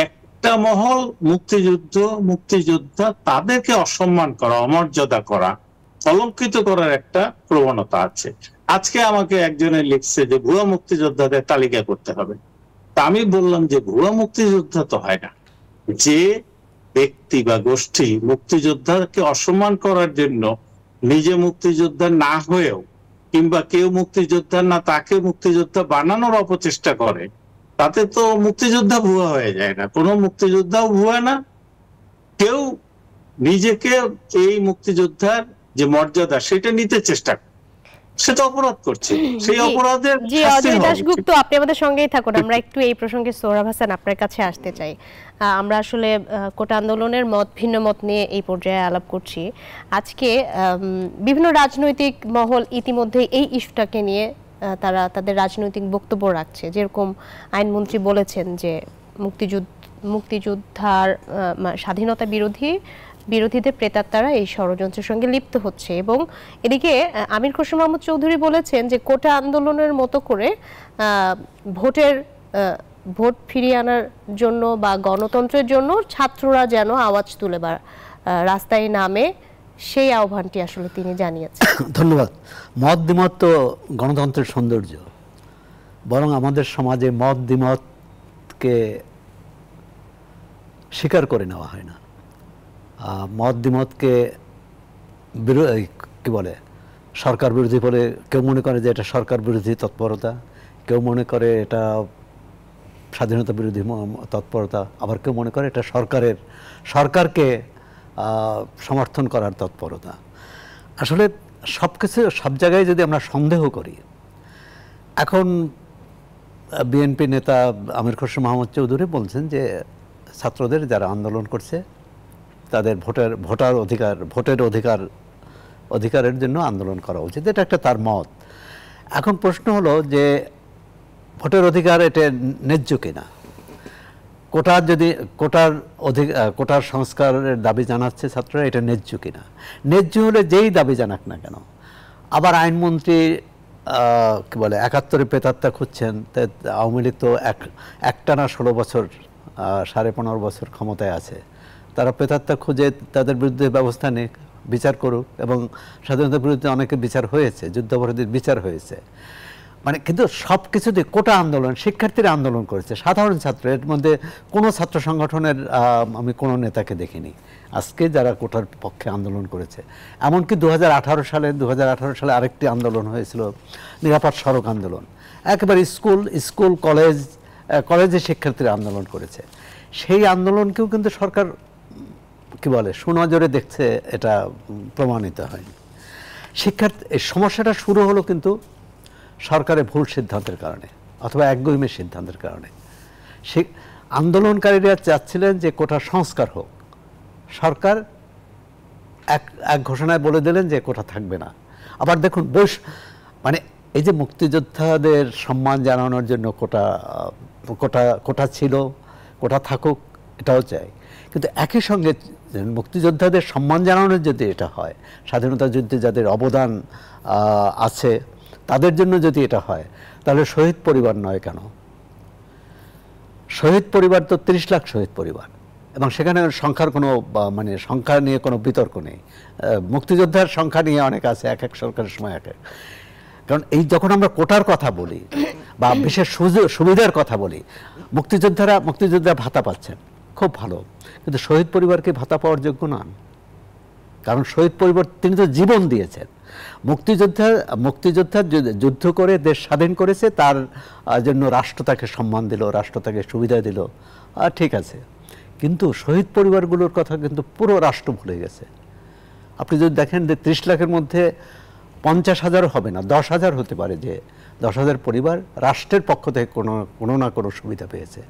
একটা মহল মুক্তিযুদ্ধ মুক্তিযোদ্ধা তাদেরকে অসম্মান করা অমর্যাদা করা কলঙ্কিত করার একটা প্রবণতা আছে আজকে আমাকে একজনে লিখছে যে ভুয়া মুক্তিযোদ্ধাদের তালিকা করতে হবে তা আমি বললাম যে ভুয়া মুক্তিযোদ্ধা তো হয় না যে ব্যক্তি বা গোষ্ঠী মুক্তিযোদ্ধাকে অসম্মান করার জন্য নিজে মুক্তিযোদ্ধা না হয়েও কিংবা কেউ মুক্তিযোদ্ধা না তাকে মুক্তিযোদ্ধা বানানোর অপচেষ্টা করে তাতে তো মুক্তিযোদ্ধা ভুয়া হয়ে যায় না কোনো মুক্তিযোদ্ধাও ভুয়া না কেউ নিজেকে এই মুক্তিযোদ্ধার যে মর্যাদা সেটা নিতে চেষ্টা সেটা অপরাধ করছে সেই অপরাধের জি অজয় দাশগুপ্ত আপনি আমাদের সঙ্গেই থাকুন আমরা একটু এই প্রসঙ্গে সোহরাব হাসান আপনার কাছে আসতে চাই আমরা আসলে কোটা আন্দোলনের মত ভিন্ন মত নিয়ে এই পর্যায়ে আলাপ করছি আজকে বিভিন্ন রাজনৈতিক মহল ইতিমধ্যে এই ইস্যুটাকে নিয়ে তারা তাদের রাজনৈতিক বক্তব্য রাখছে যেরকম আইনমন্ত্রী বলেছেন যে মুক্তিযুদ্ধ মুক্তিযোদ্ধার স্বাধীনতা বিরোধী বিরোধীদের প্রেতাত্মারা এই ষড়যন্ত্রের সঙ্গে লিপ্ত হচ্ছে এবং এদিকে আমির খসরু মাহমুদ চৌধুরী বলেছেন যে কোটা আন্দোলনের মতো করে ভোটের ভোট ফিরিয়ে আনার জন্য বা গণতন্ত্রের জন্য ছাত্ররা যেন আওয়াজ তুলে বা রাস্তায় নামে সেই আহ্বানটি আসলে তিনি জানিয়েছেন *coughs* ধন্যবাদ মত দ্বিমত তো গণতন্ত্রের সৌন্দর্য বরং আমাদের সমাজে মত দ্বিমতকে স্বীকার করে নেওয়া হয় না মত দ্বিমতকে কি বলে সরকার বিরোধী বলে কেউ মনে করে যে এটা সরকার বিরোধী তৎপরতা কেউ মনে করে এটা স্বাধীনতা বিরোধী তৎপরতা আবার কেউ মনে করে এটা সরকারের সরকারকে সমর্থন করার তৎপরতা আসলে সব কিছু সব জায়গায় যদি আমরা সন্দেহ করি এখন বিএনপি নেতা আমির খসরু মাহমুদ চৌধুরী বলছেন যে ছাত্রদের যারা আন্দোলন করছে তাদের ভোটের ভোটার অধিকার ভোটের অধিকার অধিকারের জন্য আন্দোলন করা উচিত এটা একটা তার মত এখন প্রশ্ন হলো যে ভোটের অধিকার এটা ন্যায্য কিনা কোটার যদি কোটার অধিক কোটার সংস্কারের দাবি জানাচ্ছে ছাত্ররা এটা ন্যায্য কিনা ন্যায্য হলে যেই দাবি জানাক না কেন আবার আইনমন্ত্রী কী বলে একাত্তরে প্রেতাত্মা খুঁজছেন আওয়ামী লীগ তো এক একটানা ষোলো বছর সাড়ে পনেরো বছর ক্ষমতায় আছে তারা প্রেতাত্মা খুঁজে তাদের বিরুদ্ধে ব্যবস্থা নিক বিচার করুক এবং স্বাধীনতার বিরুদ্ধে অনেকে বিচার হয়েছে যুদ্ধাপরাধীর বিচার হয়েছে মানে কিন্তু সব কিছুতে কোটা আন্দোলন শিক্ষার্থীরা আন্দোলন করেছে সাধারণ ছাত্র এর মধ্যে কোনো ছাত্র সংগঠনের আমি কোনো নেতাকে দেখিনি আজকে যারা কোটার পক্ষে আন্দোলন করেছে এমনকি দু সালে দু সালে আরেকটি আন্দোলন হয়েছিল নিরাপদ সড়ক আন্দোলন একেবারে স্কুল স্কুল কলেজ কলেজে শিক্ষার্থীরা আন্দোলন করেছে সেই আন্দোলনকেও কিন্তু সরকার কি বলে সুনজরে দেখছে এটা প্রমাণিত হয়নি শিক্ষার্থী সমস্যাটা শুরু হলো কিন্তু সরকারের ভুল সিদ্ধান্তের কারণে অথবা একগুইমের সিদ্ধান্তের কারণে সে আন্দোলনকারীরা চাচ্ছিলেন যে কোটা সংস্কার হোক সরকার এক এক ঘোষণায় বলে দিলেন যে কোটা থাকবে না আবার দেখুন বৈশ মানে এই যে মুক্তিযোদ্ধাদের সম্মান জানানোর জন্য কোটা কোটা কোটা ছিল কোটা থাকুক এটাও চাই কিন্তু একই সঙ্গে মুক্তিযোদ্ধাদের সম্মান জানানোর যদি এটা হয় স্বাধীনতা যুদ্ধে যাদের অবদান আছে তাদের জন্য যদি এটা হয় তাহলে শহীদ পরিবার নয় কেন শহীদ পরিবার তো ত্রিশ লাখ শহীদ পরিবার এবং সেখানে সংখ্যার কোনো মানে সংখ্যা নিয়ে কোনো বিতর্ক নেই মুক্তিযোদ্ধার সংখ্যা নিয়ে অনেক আছে এক এক সরকারের সময় এক এক কারণ এই যখন আমরা কোটার কথা বলি বা বিশেষ সুবিধার কথা বলি মুক্তিযোদ্ধারা মুক্তিযোদ্ধা ভাতা পাচ্ছেন খুব ভালো কিন্তু শহীদ পরিবারকে ভাতা পাওয়ার যোগ্য নন কারণ শহীদ পরিবার তিনি তো জীবন দিয়েছেন মুক্তিযোদ্ধা মুক্তিযোদ্ধা যুদ্ধ করে দেশ স্বাধীন করেছে তার জন্য রাষ্ট্র তাকে সম্মান দিল রাষ্ট্র তাকে সুবিধা দিল ঠিক আছে কিন্তু শহীদ পরিবারগুলোর কথা কিন্তু পুরো রাষ্ট্র ভুলে গেছে আপনি যদি দেখেন যে ত্রিশ লাখের মধ্যে পঞ্চাশ হাজারও হবে না দশ হাজার হতে পারে যে দশ হাজার পরিবার রাষ্ট্রের পক্ষ থেকে কোনো কোনো না কোনো সুবিধা পেয়েছে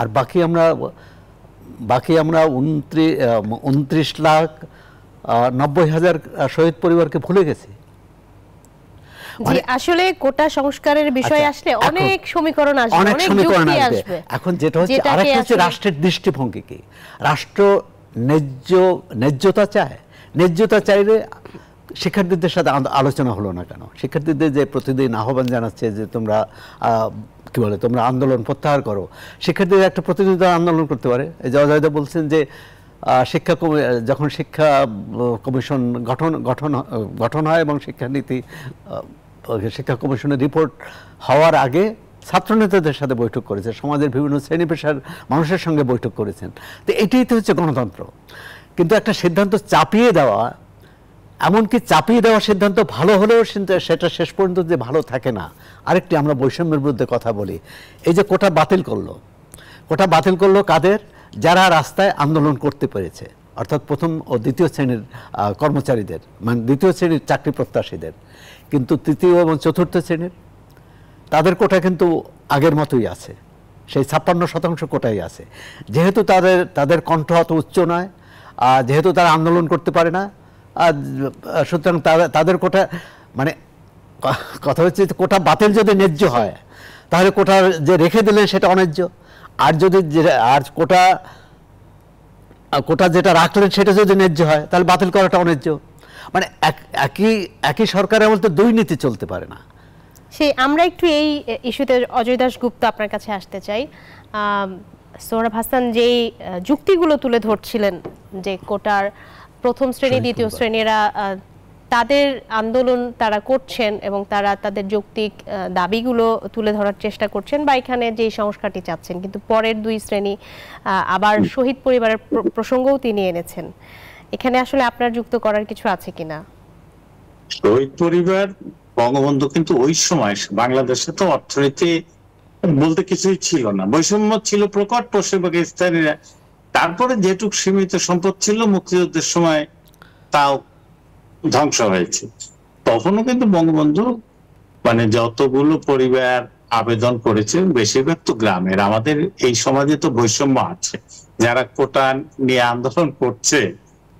আর বাকি আমরা বাকি আমরা উনত্রিশ লাখ নব্বই হাজার শহীদ পরিবারকে ভুলে গেছি মানে- আসলে কোটা সংস্কারের বিষয় আচ্ছা, আসলে অনেক সমীকরণ আসবে অনেক সমীকরণ আসবে এখন যেটা হচ্ছে আরেকটা হচ্ছে রাষ্ট্রের দৃষ্টিভঙ্গি কি রাষ্ট্র ন্যায্য ন্যায্যতা চায় ন্যায্যতা চাইলে শিক্ষার্থীদের সাথে আলোচনা হলো না কেন শিক্ষার্থীদের যে প্রতিদিন আহ্বান জানাচ্ছে যে তোমরা কি বলে তোমরা আন্দোলন প্রত্যাহার করো শিক্ষার্থীদের একটা প্রতিনিধি আন্দোলন করতে পারে জয়দা বলছেন যে শিক্ষা যখন শিক্ষা কমিশন গঠন গঠন গঠন হয় এবং শিক্ষানীতি শিক্ষা কমিশনের রিপোর্ট হওয়ার আগে ছাত্রনেতাদের সাথে বৈঠক করেছে সমাজের বিভিন্ন শ্রেণী পেশার মানুষের সঙ্গে বৈঠক করেছেন তো এটাই তো হচ্ছে গণতন্ত্র কিন্তু একটা সিদ্ধান্ত চাপিয়ে দেওয়া এমনকি চাপিয়ে দেওয়ার সিদ্ধান্ত ভালো হলেও সেটা শেষ পর্যন্ত যে ভালো থাকে না আরেকটি আমরা বৈষম্যের বিরুদ্ধে কথা বলি এই যে কোটা বাতিল করলো কোটা বাতিল করলো কাদের যারা রাস্তায় আন্দোলন করতে পেরেছে অর্থাৎ প্রথম ও দ্বিতীয় শ্রেণীর কর্মচারীদের মানে দ্বিতীয় শ্রেণীর চাকরি প্রত্যাশীদের কিন্তু তৃতীয় এবং চতুর্থ শ্রেণীর তাদের কোটা কিন্তু আগের মতোই আছে সেই ছাপ্পান্ন শতাংশ কোটাই আছে যেহেতু তাদের তাদের কণ্ঠ অত উচ্চ নয় যেহেতু তারা আন্দোলন করতে পারে না সুতরাং তাদের কোটা মানে কথা হচ্ছে কোটা বাতিল যদি ন্যায্য হয় তাহলে কোটা যে রেখে দিলেন সেটা অন্যায্য আর যদি আর কোটা কোটা যেটা রাখলেন সেটা যদি ন্যায্য হয় তাহলে বাতিল করাটা অন্যায্য মানে একই একই সরকারের আমল তো দুই নীতি চলতে পারে না সেই আমরা একটু এই ইস্যুতে অজয় দাস গুপ্ত আপনার কাছে আসতে চাই সোহরাব হাসান যেই যুক্তিগুলো তুলে ধরছিলেন যে কোটার প্রথম শ্রেণী দ্বিতীয় শ্রেণীরা তাদের আন্দোলন তারা করছেন এবং তারা তাদের যৌক্তিক দাবিগুলো তুলে ধরার চেষ্টা করছেন বা এখানে যে সংস্কারটি চাচ্ছেন কিন্তু পরের দুই শ্রেণী আবার শহীদ পরিবারের প্রসঙ্গও তিনি এনেছেন এখানে আসলে আপনার যুক্ত করার কিছু আছে কিনা শহীদ পরিবার বঙ্গবন্ধু কিন্তু ওই সময় বাংলাদেশে তো অর্থনীতি বলতে কিছুই ছিল না বৈষম্য ছিল প্রকট পশ্চিমবঙ্গের স্থানীয় তারপরে যেটুক সীমিত সম্পদ ছিল মুক্তিযুদ্ধের সময় তাও ধ্বংস হয়েছে তখনও কিন্তু বঙ্গবন্ধু মানে যতগুলো পরিবার আবেদন করেছে বেশিরভাগ তো গ্রামের আমাদের এই সমাজে তো বৈষম্য আছে যারা কোটা নিয়ে আন্দোলন করছে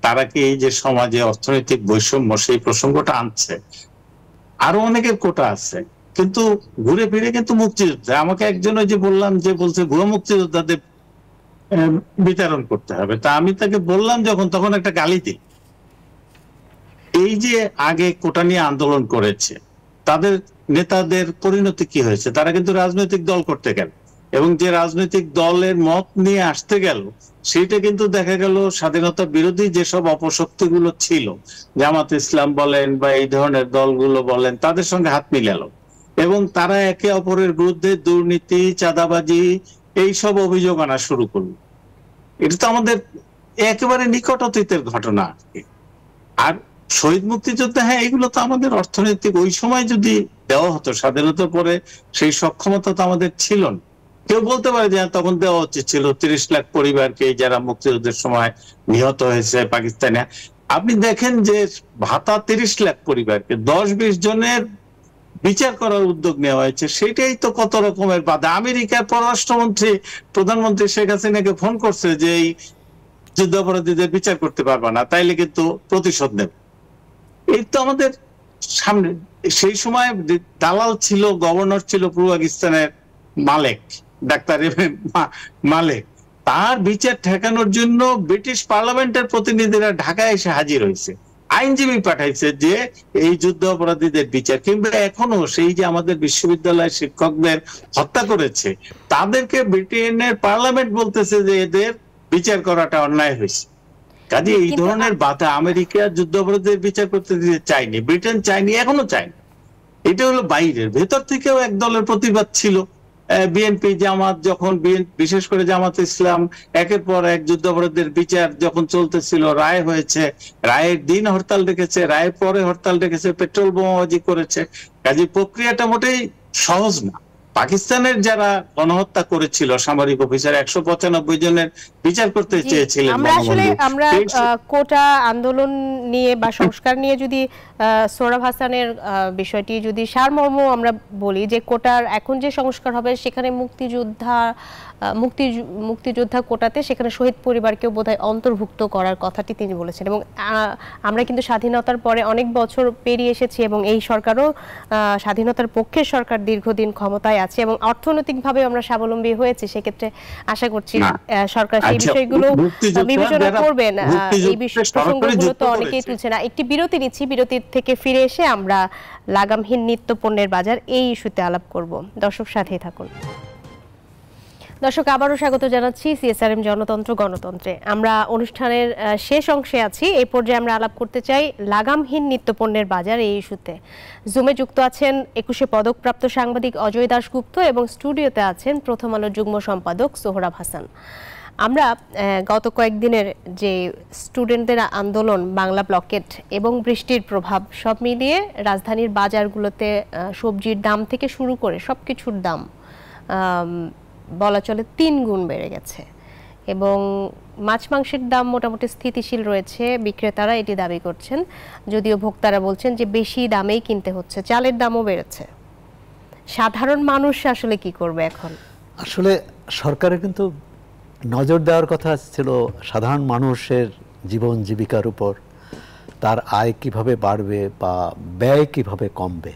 তারা কি এই যে সমাজে অর্থনৈতিক বৈষম্য সেই প্রসঙ্গটা আনছে আরো অনেকের কোটা আছে কিন্তু ঘুরে ফিরে কিন্তু মুক্তিযোদ্ধা আমাকে একজন ওই যে বললাম যে বলছে ভুয়ো মুক্তিযোদ্ধাদের বিতরণ করতে হবে তা আমি তাকে বললাম যখন তখন একটা গালি দিল এই যে আগে কোটা নিয়ে আন্দোলন করেছে তাদের নেতাদের পরিণতি কি হয়েছে তারা কিন্তু রাজনৈতিক দল করতে গেল এবং যে রাজনৈতিক দলের মত নিয়ে আসতে গেল সেটা কিন্তু দেখা গেল স্বাধীনতা বিরোধী যেসব অপশক্তিগুলো ছিল জামাত ইসলাম বলেন বা এই ধরনের দলগুলো বলেন তাদের সঙ্গে হাত মিলালো এবং তারা একে অপরের বিরুদ্ধে দুর্নীতি চাঁদাবাজি এই সব অভিযোগ আনা শুরু করল এটা তো আমাদের একেবারে নিকট অতীতের ঘটনা আর আর শহীদ মুক্তিযোদ্ধা হ্যাঁ এগুলো তো আমাদের অর্থনৈতিক ওই সময় যদি দেওয়া হতো স্বাধীনতার পরে সেই সক্ষমতা তো আমাদের ছিল না কেউ বলতে পারে যে হ্যাঁ, তখন দেওয়া উচিত ছিল তিরিশ লাখ পরিবারকে যারা মুক্তিযুদ্ধের সময় নিহত হয়েছে পাকিস্তানে আপনি দেখেন যে ভাতা তিরিশ লাখ পরিবারকে দশ বিশ জনের বিচার করার উদ্যোগ নেওয়া হয়েছে সেটাই তো কত রকমের বাধা আমেরিকার পররাষ্ট্রমন্ত্রী প্রধানমন্ত্রী শেখ হাসিনাকে ফোন করছে যে এই যুদ্ধাপরাধীদের বিচার করতে পারবা না তাইলে কিন্তু প্রতিশোধ নেবে এই তো আমাদের সামনে সেই সময় দালাল ছিল গভর্নর ছিল পূর্ব পাকিস্তানের Malek doctor M M Malek তার বিচার ঠেকানোর জন্য ব্রিটিশ পার্লামেন্টের প্রতিনিধিরা ঢাকায় এসে হাজির হয়েছে আইনজীবী পাঠাইছে যে এই যুদ্ধ অপরাধীদের বিচার কিংবা এখনো সেই যে আমাদের বিশ্ববিদ্যালয়ের শিক্ষকদের হত্যা করেছে তাদেরকে ব্রিটেনের পার্লামেন্ট বলতেছে যে এদের বিচার করাটা অন্যায় হয়েছে কাজে এই ধরনের বাধা আমেরিকা যুদ্ধ অপরাধীদের বিচার করতে দিতে চায়নি ব্রিটেন চায়নি এখনো চায়নি এটা হলো বাইরের ভেতর থেকেও এক দলের প্রতিবাদ ছিল বিএনপি জামাত যখন বিশেষ করে জামাত ইসলাম একের পর এক যুদ্ধাপরাধের বিচার যখন চলতেছিল রায় হয়েছে রায়ের দিন হরতাল ডেকেছে রায়ের পরে হরতাল ডেকেছে পেট্রোল বোমাবাজি করেছে কাজে প্রক্রিয়াটা মোটেই সহজ না পাকিস্তানের যারা গণহত্যা করেছিল সামরিক অফিসার একশো পঁচানব্বই জনের বিচার করতে চেয়েছিলেন আমরা আসলে আমরা কোটা আন্দোলন নিয়ে বা সংস্কার নিয়ে যদি সোহরাব হাসানের বিষয়টি যদি সারমর্ম আমরা বলি যে কোটার এখন যে সংস্কার হবে সেখানে মুক্তিযোদ্ধা মুক্তি মুক্তিযোদ্ধা কোটাতে সেখানে শহীদ পরিবারকেও বোধহয় অন্তর্ভুক্ত করার কথাটি তিনি বলেছেন এবং আমরা কিন্তু স্বাধীনতার পরে অনেক বছর পেরিয়ে এসেছি এবং এই সরকারও স্বাধীনতার পক্ষে সরকার দীর্ঘদিন ক্ষমতায় আছে এবং অর্থনৈতিকভাবে আমরা স্বাবলম্বী হয়েছি সেক্ষেত্রে আশা করছি সরকার সেই আচ্ছা, বিষয়গুলো বিবেচনা করবেন এই বিষয় প্রসঙ্গগুলো তো অনেকেই তুলছে না একটি বিরতি নিচ্ছি বিরতির থেকে ফিরে এসে আমরা লাগামহীন নিত্য পণ্যের বাজার এই ইস্যুতে আলাপ করব দর্শক সাথেই থাকুন দর্শক আবারও স্বাগত জানাচ্ছি সিএসআরএম জনতন্ত্র গণতন্ত্রে আমরা অনুষ্ঠানের শেষ অংশে আছি এই পর্যায়ে আমরা আলাপ করতে চাই লাগামহীন নিত্যপণ্যের বাজার এই ইস্যুতে জুমে যুক্ত আছেন একুশে পদকপ্রাপ্ত সাংবাদিক অজয় দাশগুপ্ত এবং স্টুডিওতে আছেন প্রথম আলো যুগ্ম সম্পাদক সোহরাব হাসান আমরা গত কয়েকদিনের যে স্টুডেন্টদের আন্দোলন বাংলা ব্লকেট এবং বৃষ্টির প্রভাব সব মিলিয়ে রাজধানীর বাজারগুলোতে সবজির দাম থেকে শুরু করে সব কিছুর দাম বলা চলে তিন গুণ বেড়ে গেছে এবং মাছ মাংসের দাম মোটামুটি স্থিতিশীল রয়েছে বিক্রেতারা এটি দাবি করছেন যদিও ভোক্তারা বলছেন যে বেশি দামেই কিনতে হচ্ছে চালের দামও বেড়েছে সাধারণ মানুষ আসলে কি করবে এখন আসলে সরকারের কিন্তু নজর দেওয়ার কথা ছিল সাধারণ মানুষের জীবন জীবিকার উপর তার আয় কিভাবে বাড়বে বা ব্যয় কিভাবে কমবে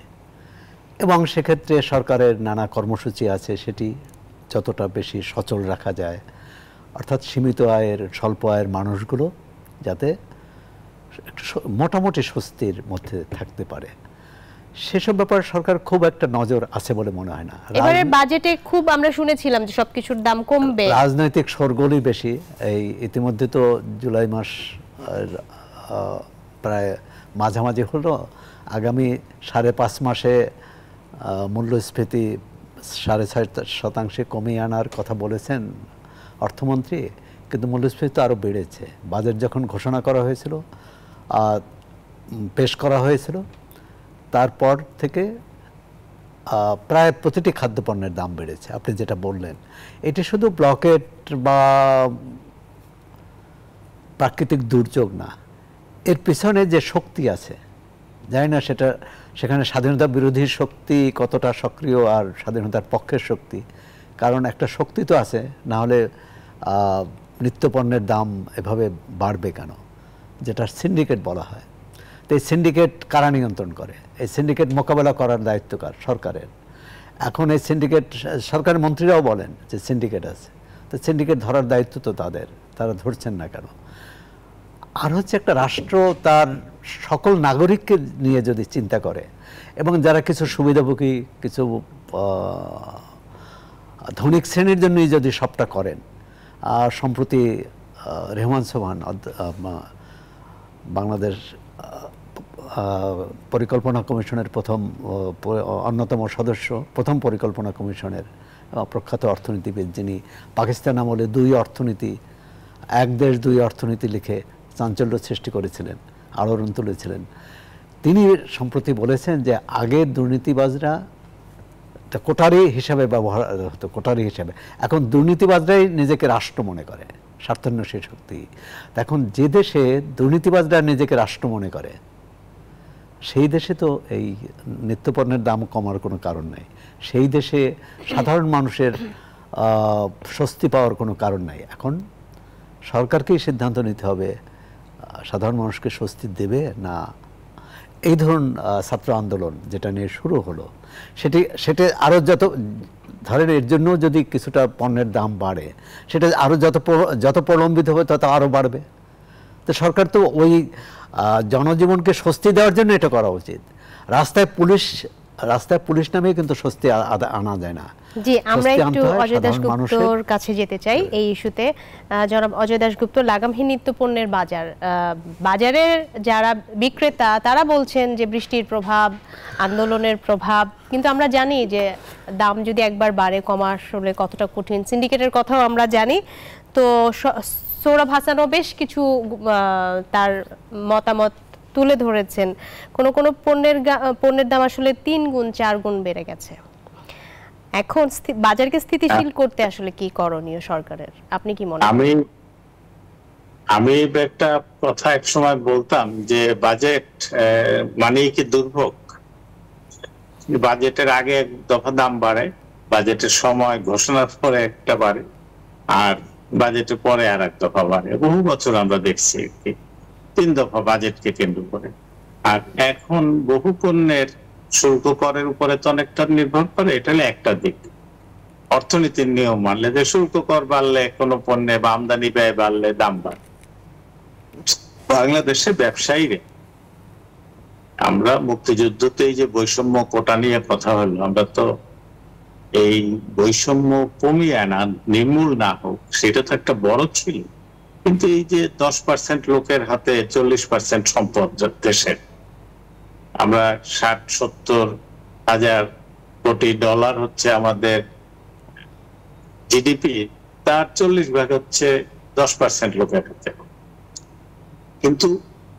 এবং সেক্ষেত্রে সরকারের নানা কর্মসূচি আছে সেটি যতটা বেশি সচল রাখা যায় অর্থাৎ সীমিত আয়ের স্বল্প আয়ের মানুষগুলো যাতে মোটামুটি স্বস্তির মধ্যে থাকতে পারে সেসব ব্যাপার সরকার খুব একটা নজর আছে বলে মনে হয় না এবারে বাজেটে খুব আমরা শুনেছিলাম যে সবকিছুর দাম কমবে রাজনৈতিক সরগোলই বেশি এই ইতিমধ্যে তো জুলাই মাস প্রায় মাঝামাঝি হলো আগামী সাড়ে পাঁচ মাসে মূল্যস্ফীতি সাড়ে ছয় শতাংশে কমিয়ে আনার কথা বলেছেন অর্থমন্ত্রী কিন্তু মূল্যস্ফীতি তো আরও বেড়েছে বাজেট যখন ঘোষণা করা হয়েছিল পেশ করা হয়েছিল তারপর থেকে প্রায় প্রতিটি খাদ্যপণ্যের দাম বেড়েছে আপনি যেটা বললেন এটি শুধু ব্লকেট বা প্রাকৃতিক দুর্যোগ না এর পিছনে যে শক্তি আছে জানি না সেটা সেখানে স্বাধীনতা বিরোধী শক্তি কতটা সক্রিয় আর স্বাধীনতার পক্ষের শক্তি কারণ একটা শক্তি তো আছে না হলে নিত্যপণ্যের দাম এভাবে বাড়বে কেন যেটা সিন্ডিকেট বলা হয় তো এই সিন্ডিকেট কারা নিয়ন্ত্রণ করে এই সিন্ডিকেট মোকাবেলা করার দায়িত্ব কার সরকারের এখন এই সিন্ডিকেট সরকারের মন্ত্রীরাও বলেন যে সিন্ডিকেট আছে তো সিন্ডিকেট ধরার দায়িত্ব তো তাদের তারা ধরছেন না কেন আর হচ্ছে একটা রাষ্ট্র তার সকল নাগরিককে নিয়ে যদি চিন্তা করে এবং যারা কিছু সুবিধাভোগী কিছু ধনিক শ্রেণীর জন্যই যদি সবটা করেন সম্প্রতি রেহমান সোহান বাংলাদেশ পরিকল্পনা কমিশনের প্রথম অন্যতম সদস্য প্রথম পরিকল্পনা কমিশনের প্রখ্যাত অর্থনীতিবিদ যিনি পাকিস্তান আমলে দুই অর্থনীতি এক দেশ দুই অর্থনীতি লিখে চাঞ্চল্য সৃষ্টি করেছিলেন আলোড়ন তুলেছিলেন তিনি সম্প্রতি বলেছেন যে আগের দুর্নীতিবাজরা কোটারি হিসাবে ব্যবহার হতো কোটারি হিসাবে এখন দুর্নীতিবাজরাই নিজেকে রাষ্ট্র মনে করে স্বার্থান্বেষী শক্তি এখন যে দেশে দুর্নীতিবাজরা নিজেকে রাষ্ট্র মনে করে সেই দেশে তো এই নিত্যপণ্যের দাম কমার কোনো কারণ নাই সেই দেশে সাধারণ মানুষের স্বস্তি পাওয়ার কোনো কারণ নাই এখন সরকারকেই সিদ্ধান্ত নিতে হবে সাধারণ মানুষকে স্বস্তি দেবে না এই ধরুন ছাত্র আন্দোলন যেটা নিয়ে শুরু হলো সেটি সেটি আরও যত ধরেন এর জন্য যদি কিছুটা পণ্যের দাম বাড়ে সেটা আরও যত যত প্রলম্বিত হবে তত আরও বাড়বে তো সরকার তো ওই জনজীবনকে স্বস্তি দেওয়ার জন্য এটা করা উচিত রাস্তায় পুলিশ রাস্তায় পুলিশ নামে কিন্তু স্বস্তি আনা যায় না জি আমরা একটু অজয় দাশগুপ্তর কাছে যেতে চাই এই ইস্যুতে জনাব অজয় দাশগুপ্ত লাগামহীন নিত্য পণ্যের বাজার বাজারের যারা বিক্রেতা তারা বলছেন যে বৃষ্টির প্রভাব আন্দোলনের প্রভাব কিন্তু আমরা জানি যে দাম যদি একবার বাড়ে কমা আসলে কতটা কঠিন সিন্ডিকেটের কথাও আমরা জানি তো সৌরভ হাসানও বেশ কিছু তার মতামত তুলে ধরেছেন কোন কোন পণ্যের পণ্যের দাম আসলে তিন গুণ চার গুণ বেড়ে গেছে এখন বাজারকে স্থিতিশীল করতে আসলে কি করণীয় সরকারের আপনি কি মনে আমি আমি একটা কথা এক সময় বলতাম যে বাজেট মানেই কি দুর্ভোগ বাজেটের আগে এক দফা দাম বাড়ে বাজেটের সময় ঘোষণার পরে একটা বাড়ে আর বাজেটে পরে আর এক দফা বাড়ে বহু বছর আমরা দেখছি তিন দফা বাজেটকে কেন্দ্র করে আর এখন বহু পণ্যের শুল্ক করের উপরে তো অনেকটা নির্ভর করে এটা হলে একটা দিক অর্থনীতির নিয়ম মানলে যে শুল্ক কর বাড়লে কোনো পণ্যে বা আমদানি ব্যয় বাড়লে দাম বাড়ে বাংলাদেশে ব্যবসায়ীরা আমরা মুক্তিযুদ্ধতেই যে বৈষম্য কোটা নিয়ে কথা হলো আমরা তো এই বৈষম্য কমিয়ে আনা নির্মূল না হোক সেটা তো একটা বড় ছিল কিন্তু এই যে দশ পার্সেন্ট লোকের হাতে চল্লিশ পার্সেন্ট সম্পদ দেশের আমরা ষাট সত্তর হাজার কোটি ডলার হচ্ছে আমাদের জিডিপি তার চল্লিশ ভাগ হচ্ছে দশ পার্সেন্ট লোকের হাতে কিন্তু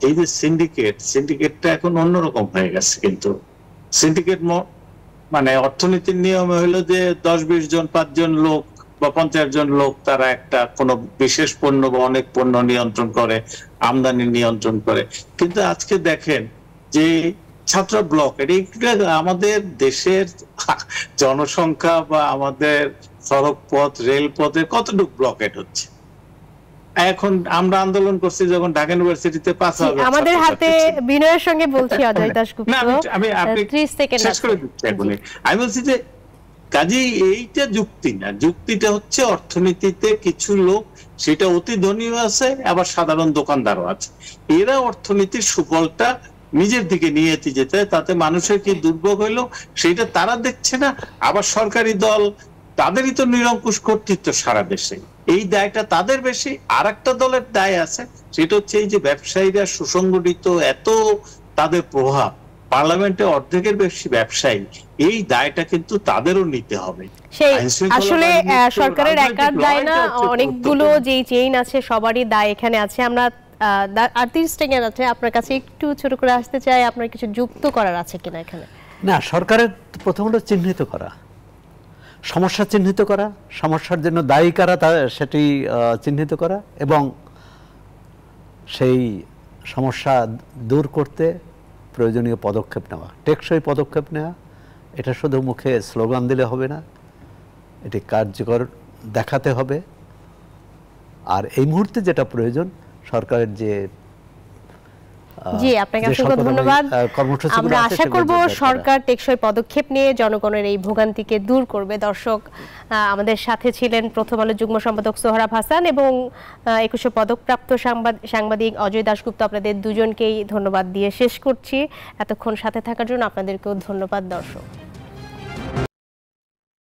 এই যে সিন্ডিকেট সিন্ডিকেটটা এখন অন্যরকম হয়ে গেছে কিন্তু সিন্ডিকেট মানে অর্থনীতির নিয়ম হলো যে দশ বিশ জন পাঁচ জন লোক বা পঞ্চাশ জন লোক তারা একটা কোন বিশেষ পণ্য বা অনেক পণ্য নিয়ন্ত্রণ করে আমদানি নিয়ন্ত্রণ করে কিন্তু আজকে দেখেন যে ছাত্র ব্লক এটা আমাদের দেশের জনসংখ্যা বা আমাদের সড়ক পথ রেলপথের কতটুকু ব্লকেট হচ্ছে এখন আমরা আন্দোলন করছি যখন ঢাকা ইউনিভার্সিটিতে পাস হবে আমাদের হাতে বিনয়ের সঙ্গে বলছি অজয় দাশগুপ্ত আমি আপনি 30 সেকেন্ড শেষ করে দিচ্ছি আমি বলছি যে এইটা যুক্তি না যুক্তিটা হচ্ছে অর্থনীতিতে কিছু লোক সেটা অতি ধনীও আছে আবার সাধারণ দোকানদারও আছে এরা অর্থনীতির সুফলটা নিজের দিকে নিয়ে যেতে তাতে মানুষের কি দুর্ভোগ হইলো সেটা তারা দেখছে না আবার সরকারি দল তাদেরই তো নিরঙ্কুশ কর্তৃত্ব সারা দেশে এই দায়টা তাদের বেশি আর একটা দলের দায় আছে সেটা হচ্ছে এই যে ব্যবসায়ীরা সুসংগঠিত এত তাদের প্রভাব পার্লামেন্টে অর্ধেকের বেশি ব্যবসায়ী এই দায়টা কিন্তু তাদেরও নিতে হবে আসলে সরকারের একার দায় না অনেকগুলো যে চেইন আছে সবারই দায় এখানে আছে আমরা আর্টিস্ট এখানে আছে আপনার কাছে একটু ছোট করে আসতে চাই আপনার কিছু যুক্ত করার আছে কিনা এখানে না সরকারের প্রথম হলো চিহ্নিত করা সমস্যা চিহ্নিত করা সমস্যার জন্য দায়ী কারা তা সেটি চিহ্নিত করা এবং সেই সমস্যা দূর করতে প্রয়োজনীয় পদক্ষেপ নেওয়া টেকসই পদক্ষেপ নেওয়া এটা শুধু মুখে স্লোগান দিলে হবে না এটি কার্যকর দেখাতে হবে আর এই মুহূর্তে যেটা প্রয়োজন সরকারের যে জি আপনাকে অসংখ্য ধন্যবাদ আমরা আশা করব সরকার টেকসই পদক্ষেপ নিয়ে জনগণের এই ভোগান্তিকে দূর করবে দর্শক আমাদের সাথে ছিলেন প্রথম আলো যুগ্ম সম্পাদক সোহরাব হাসান এবং একুশে পদকপ্রাপ্ত সাংবাদিক অজয় দাশগুপ্ত আপনাদের দুজনকেই ধন্যবাদ দিয়ে শেষ করছি এতক্ষণ সাথে থাকার জন্য আপনাদেরকেও ধন্যবাদ দর্শক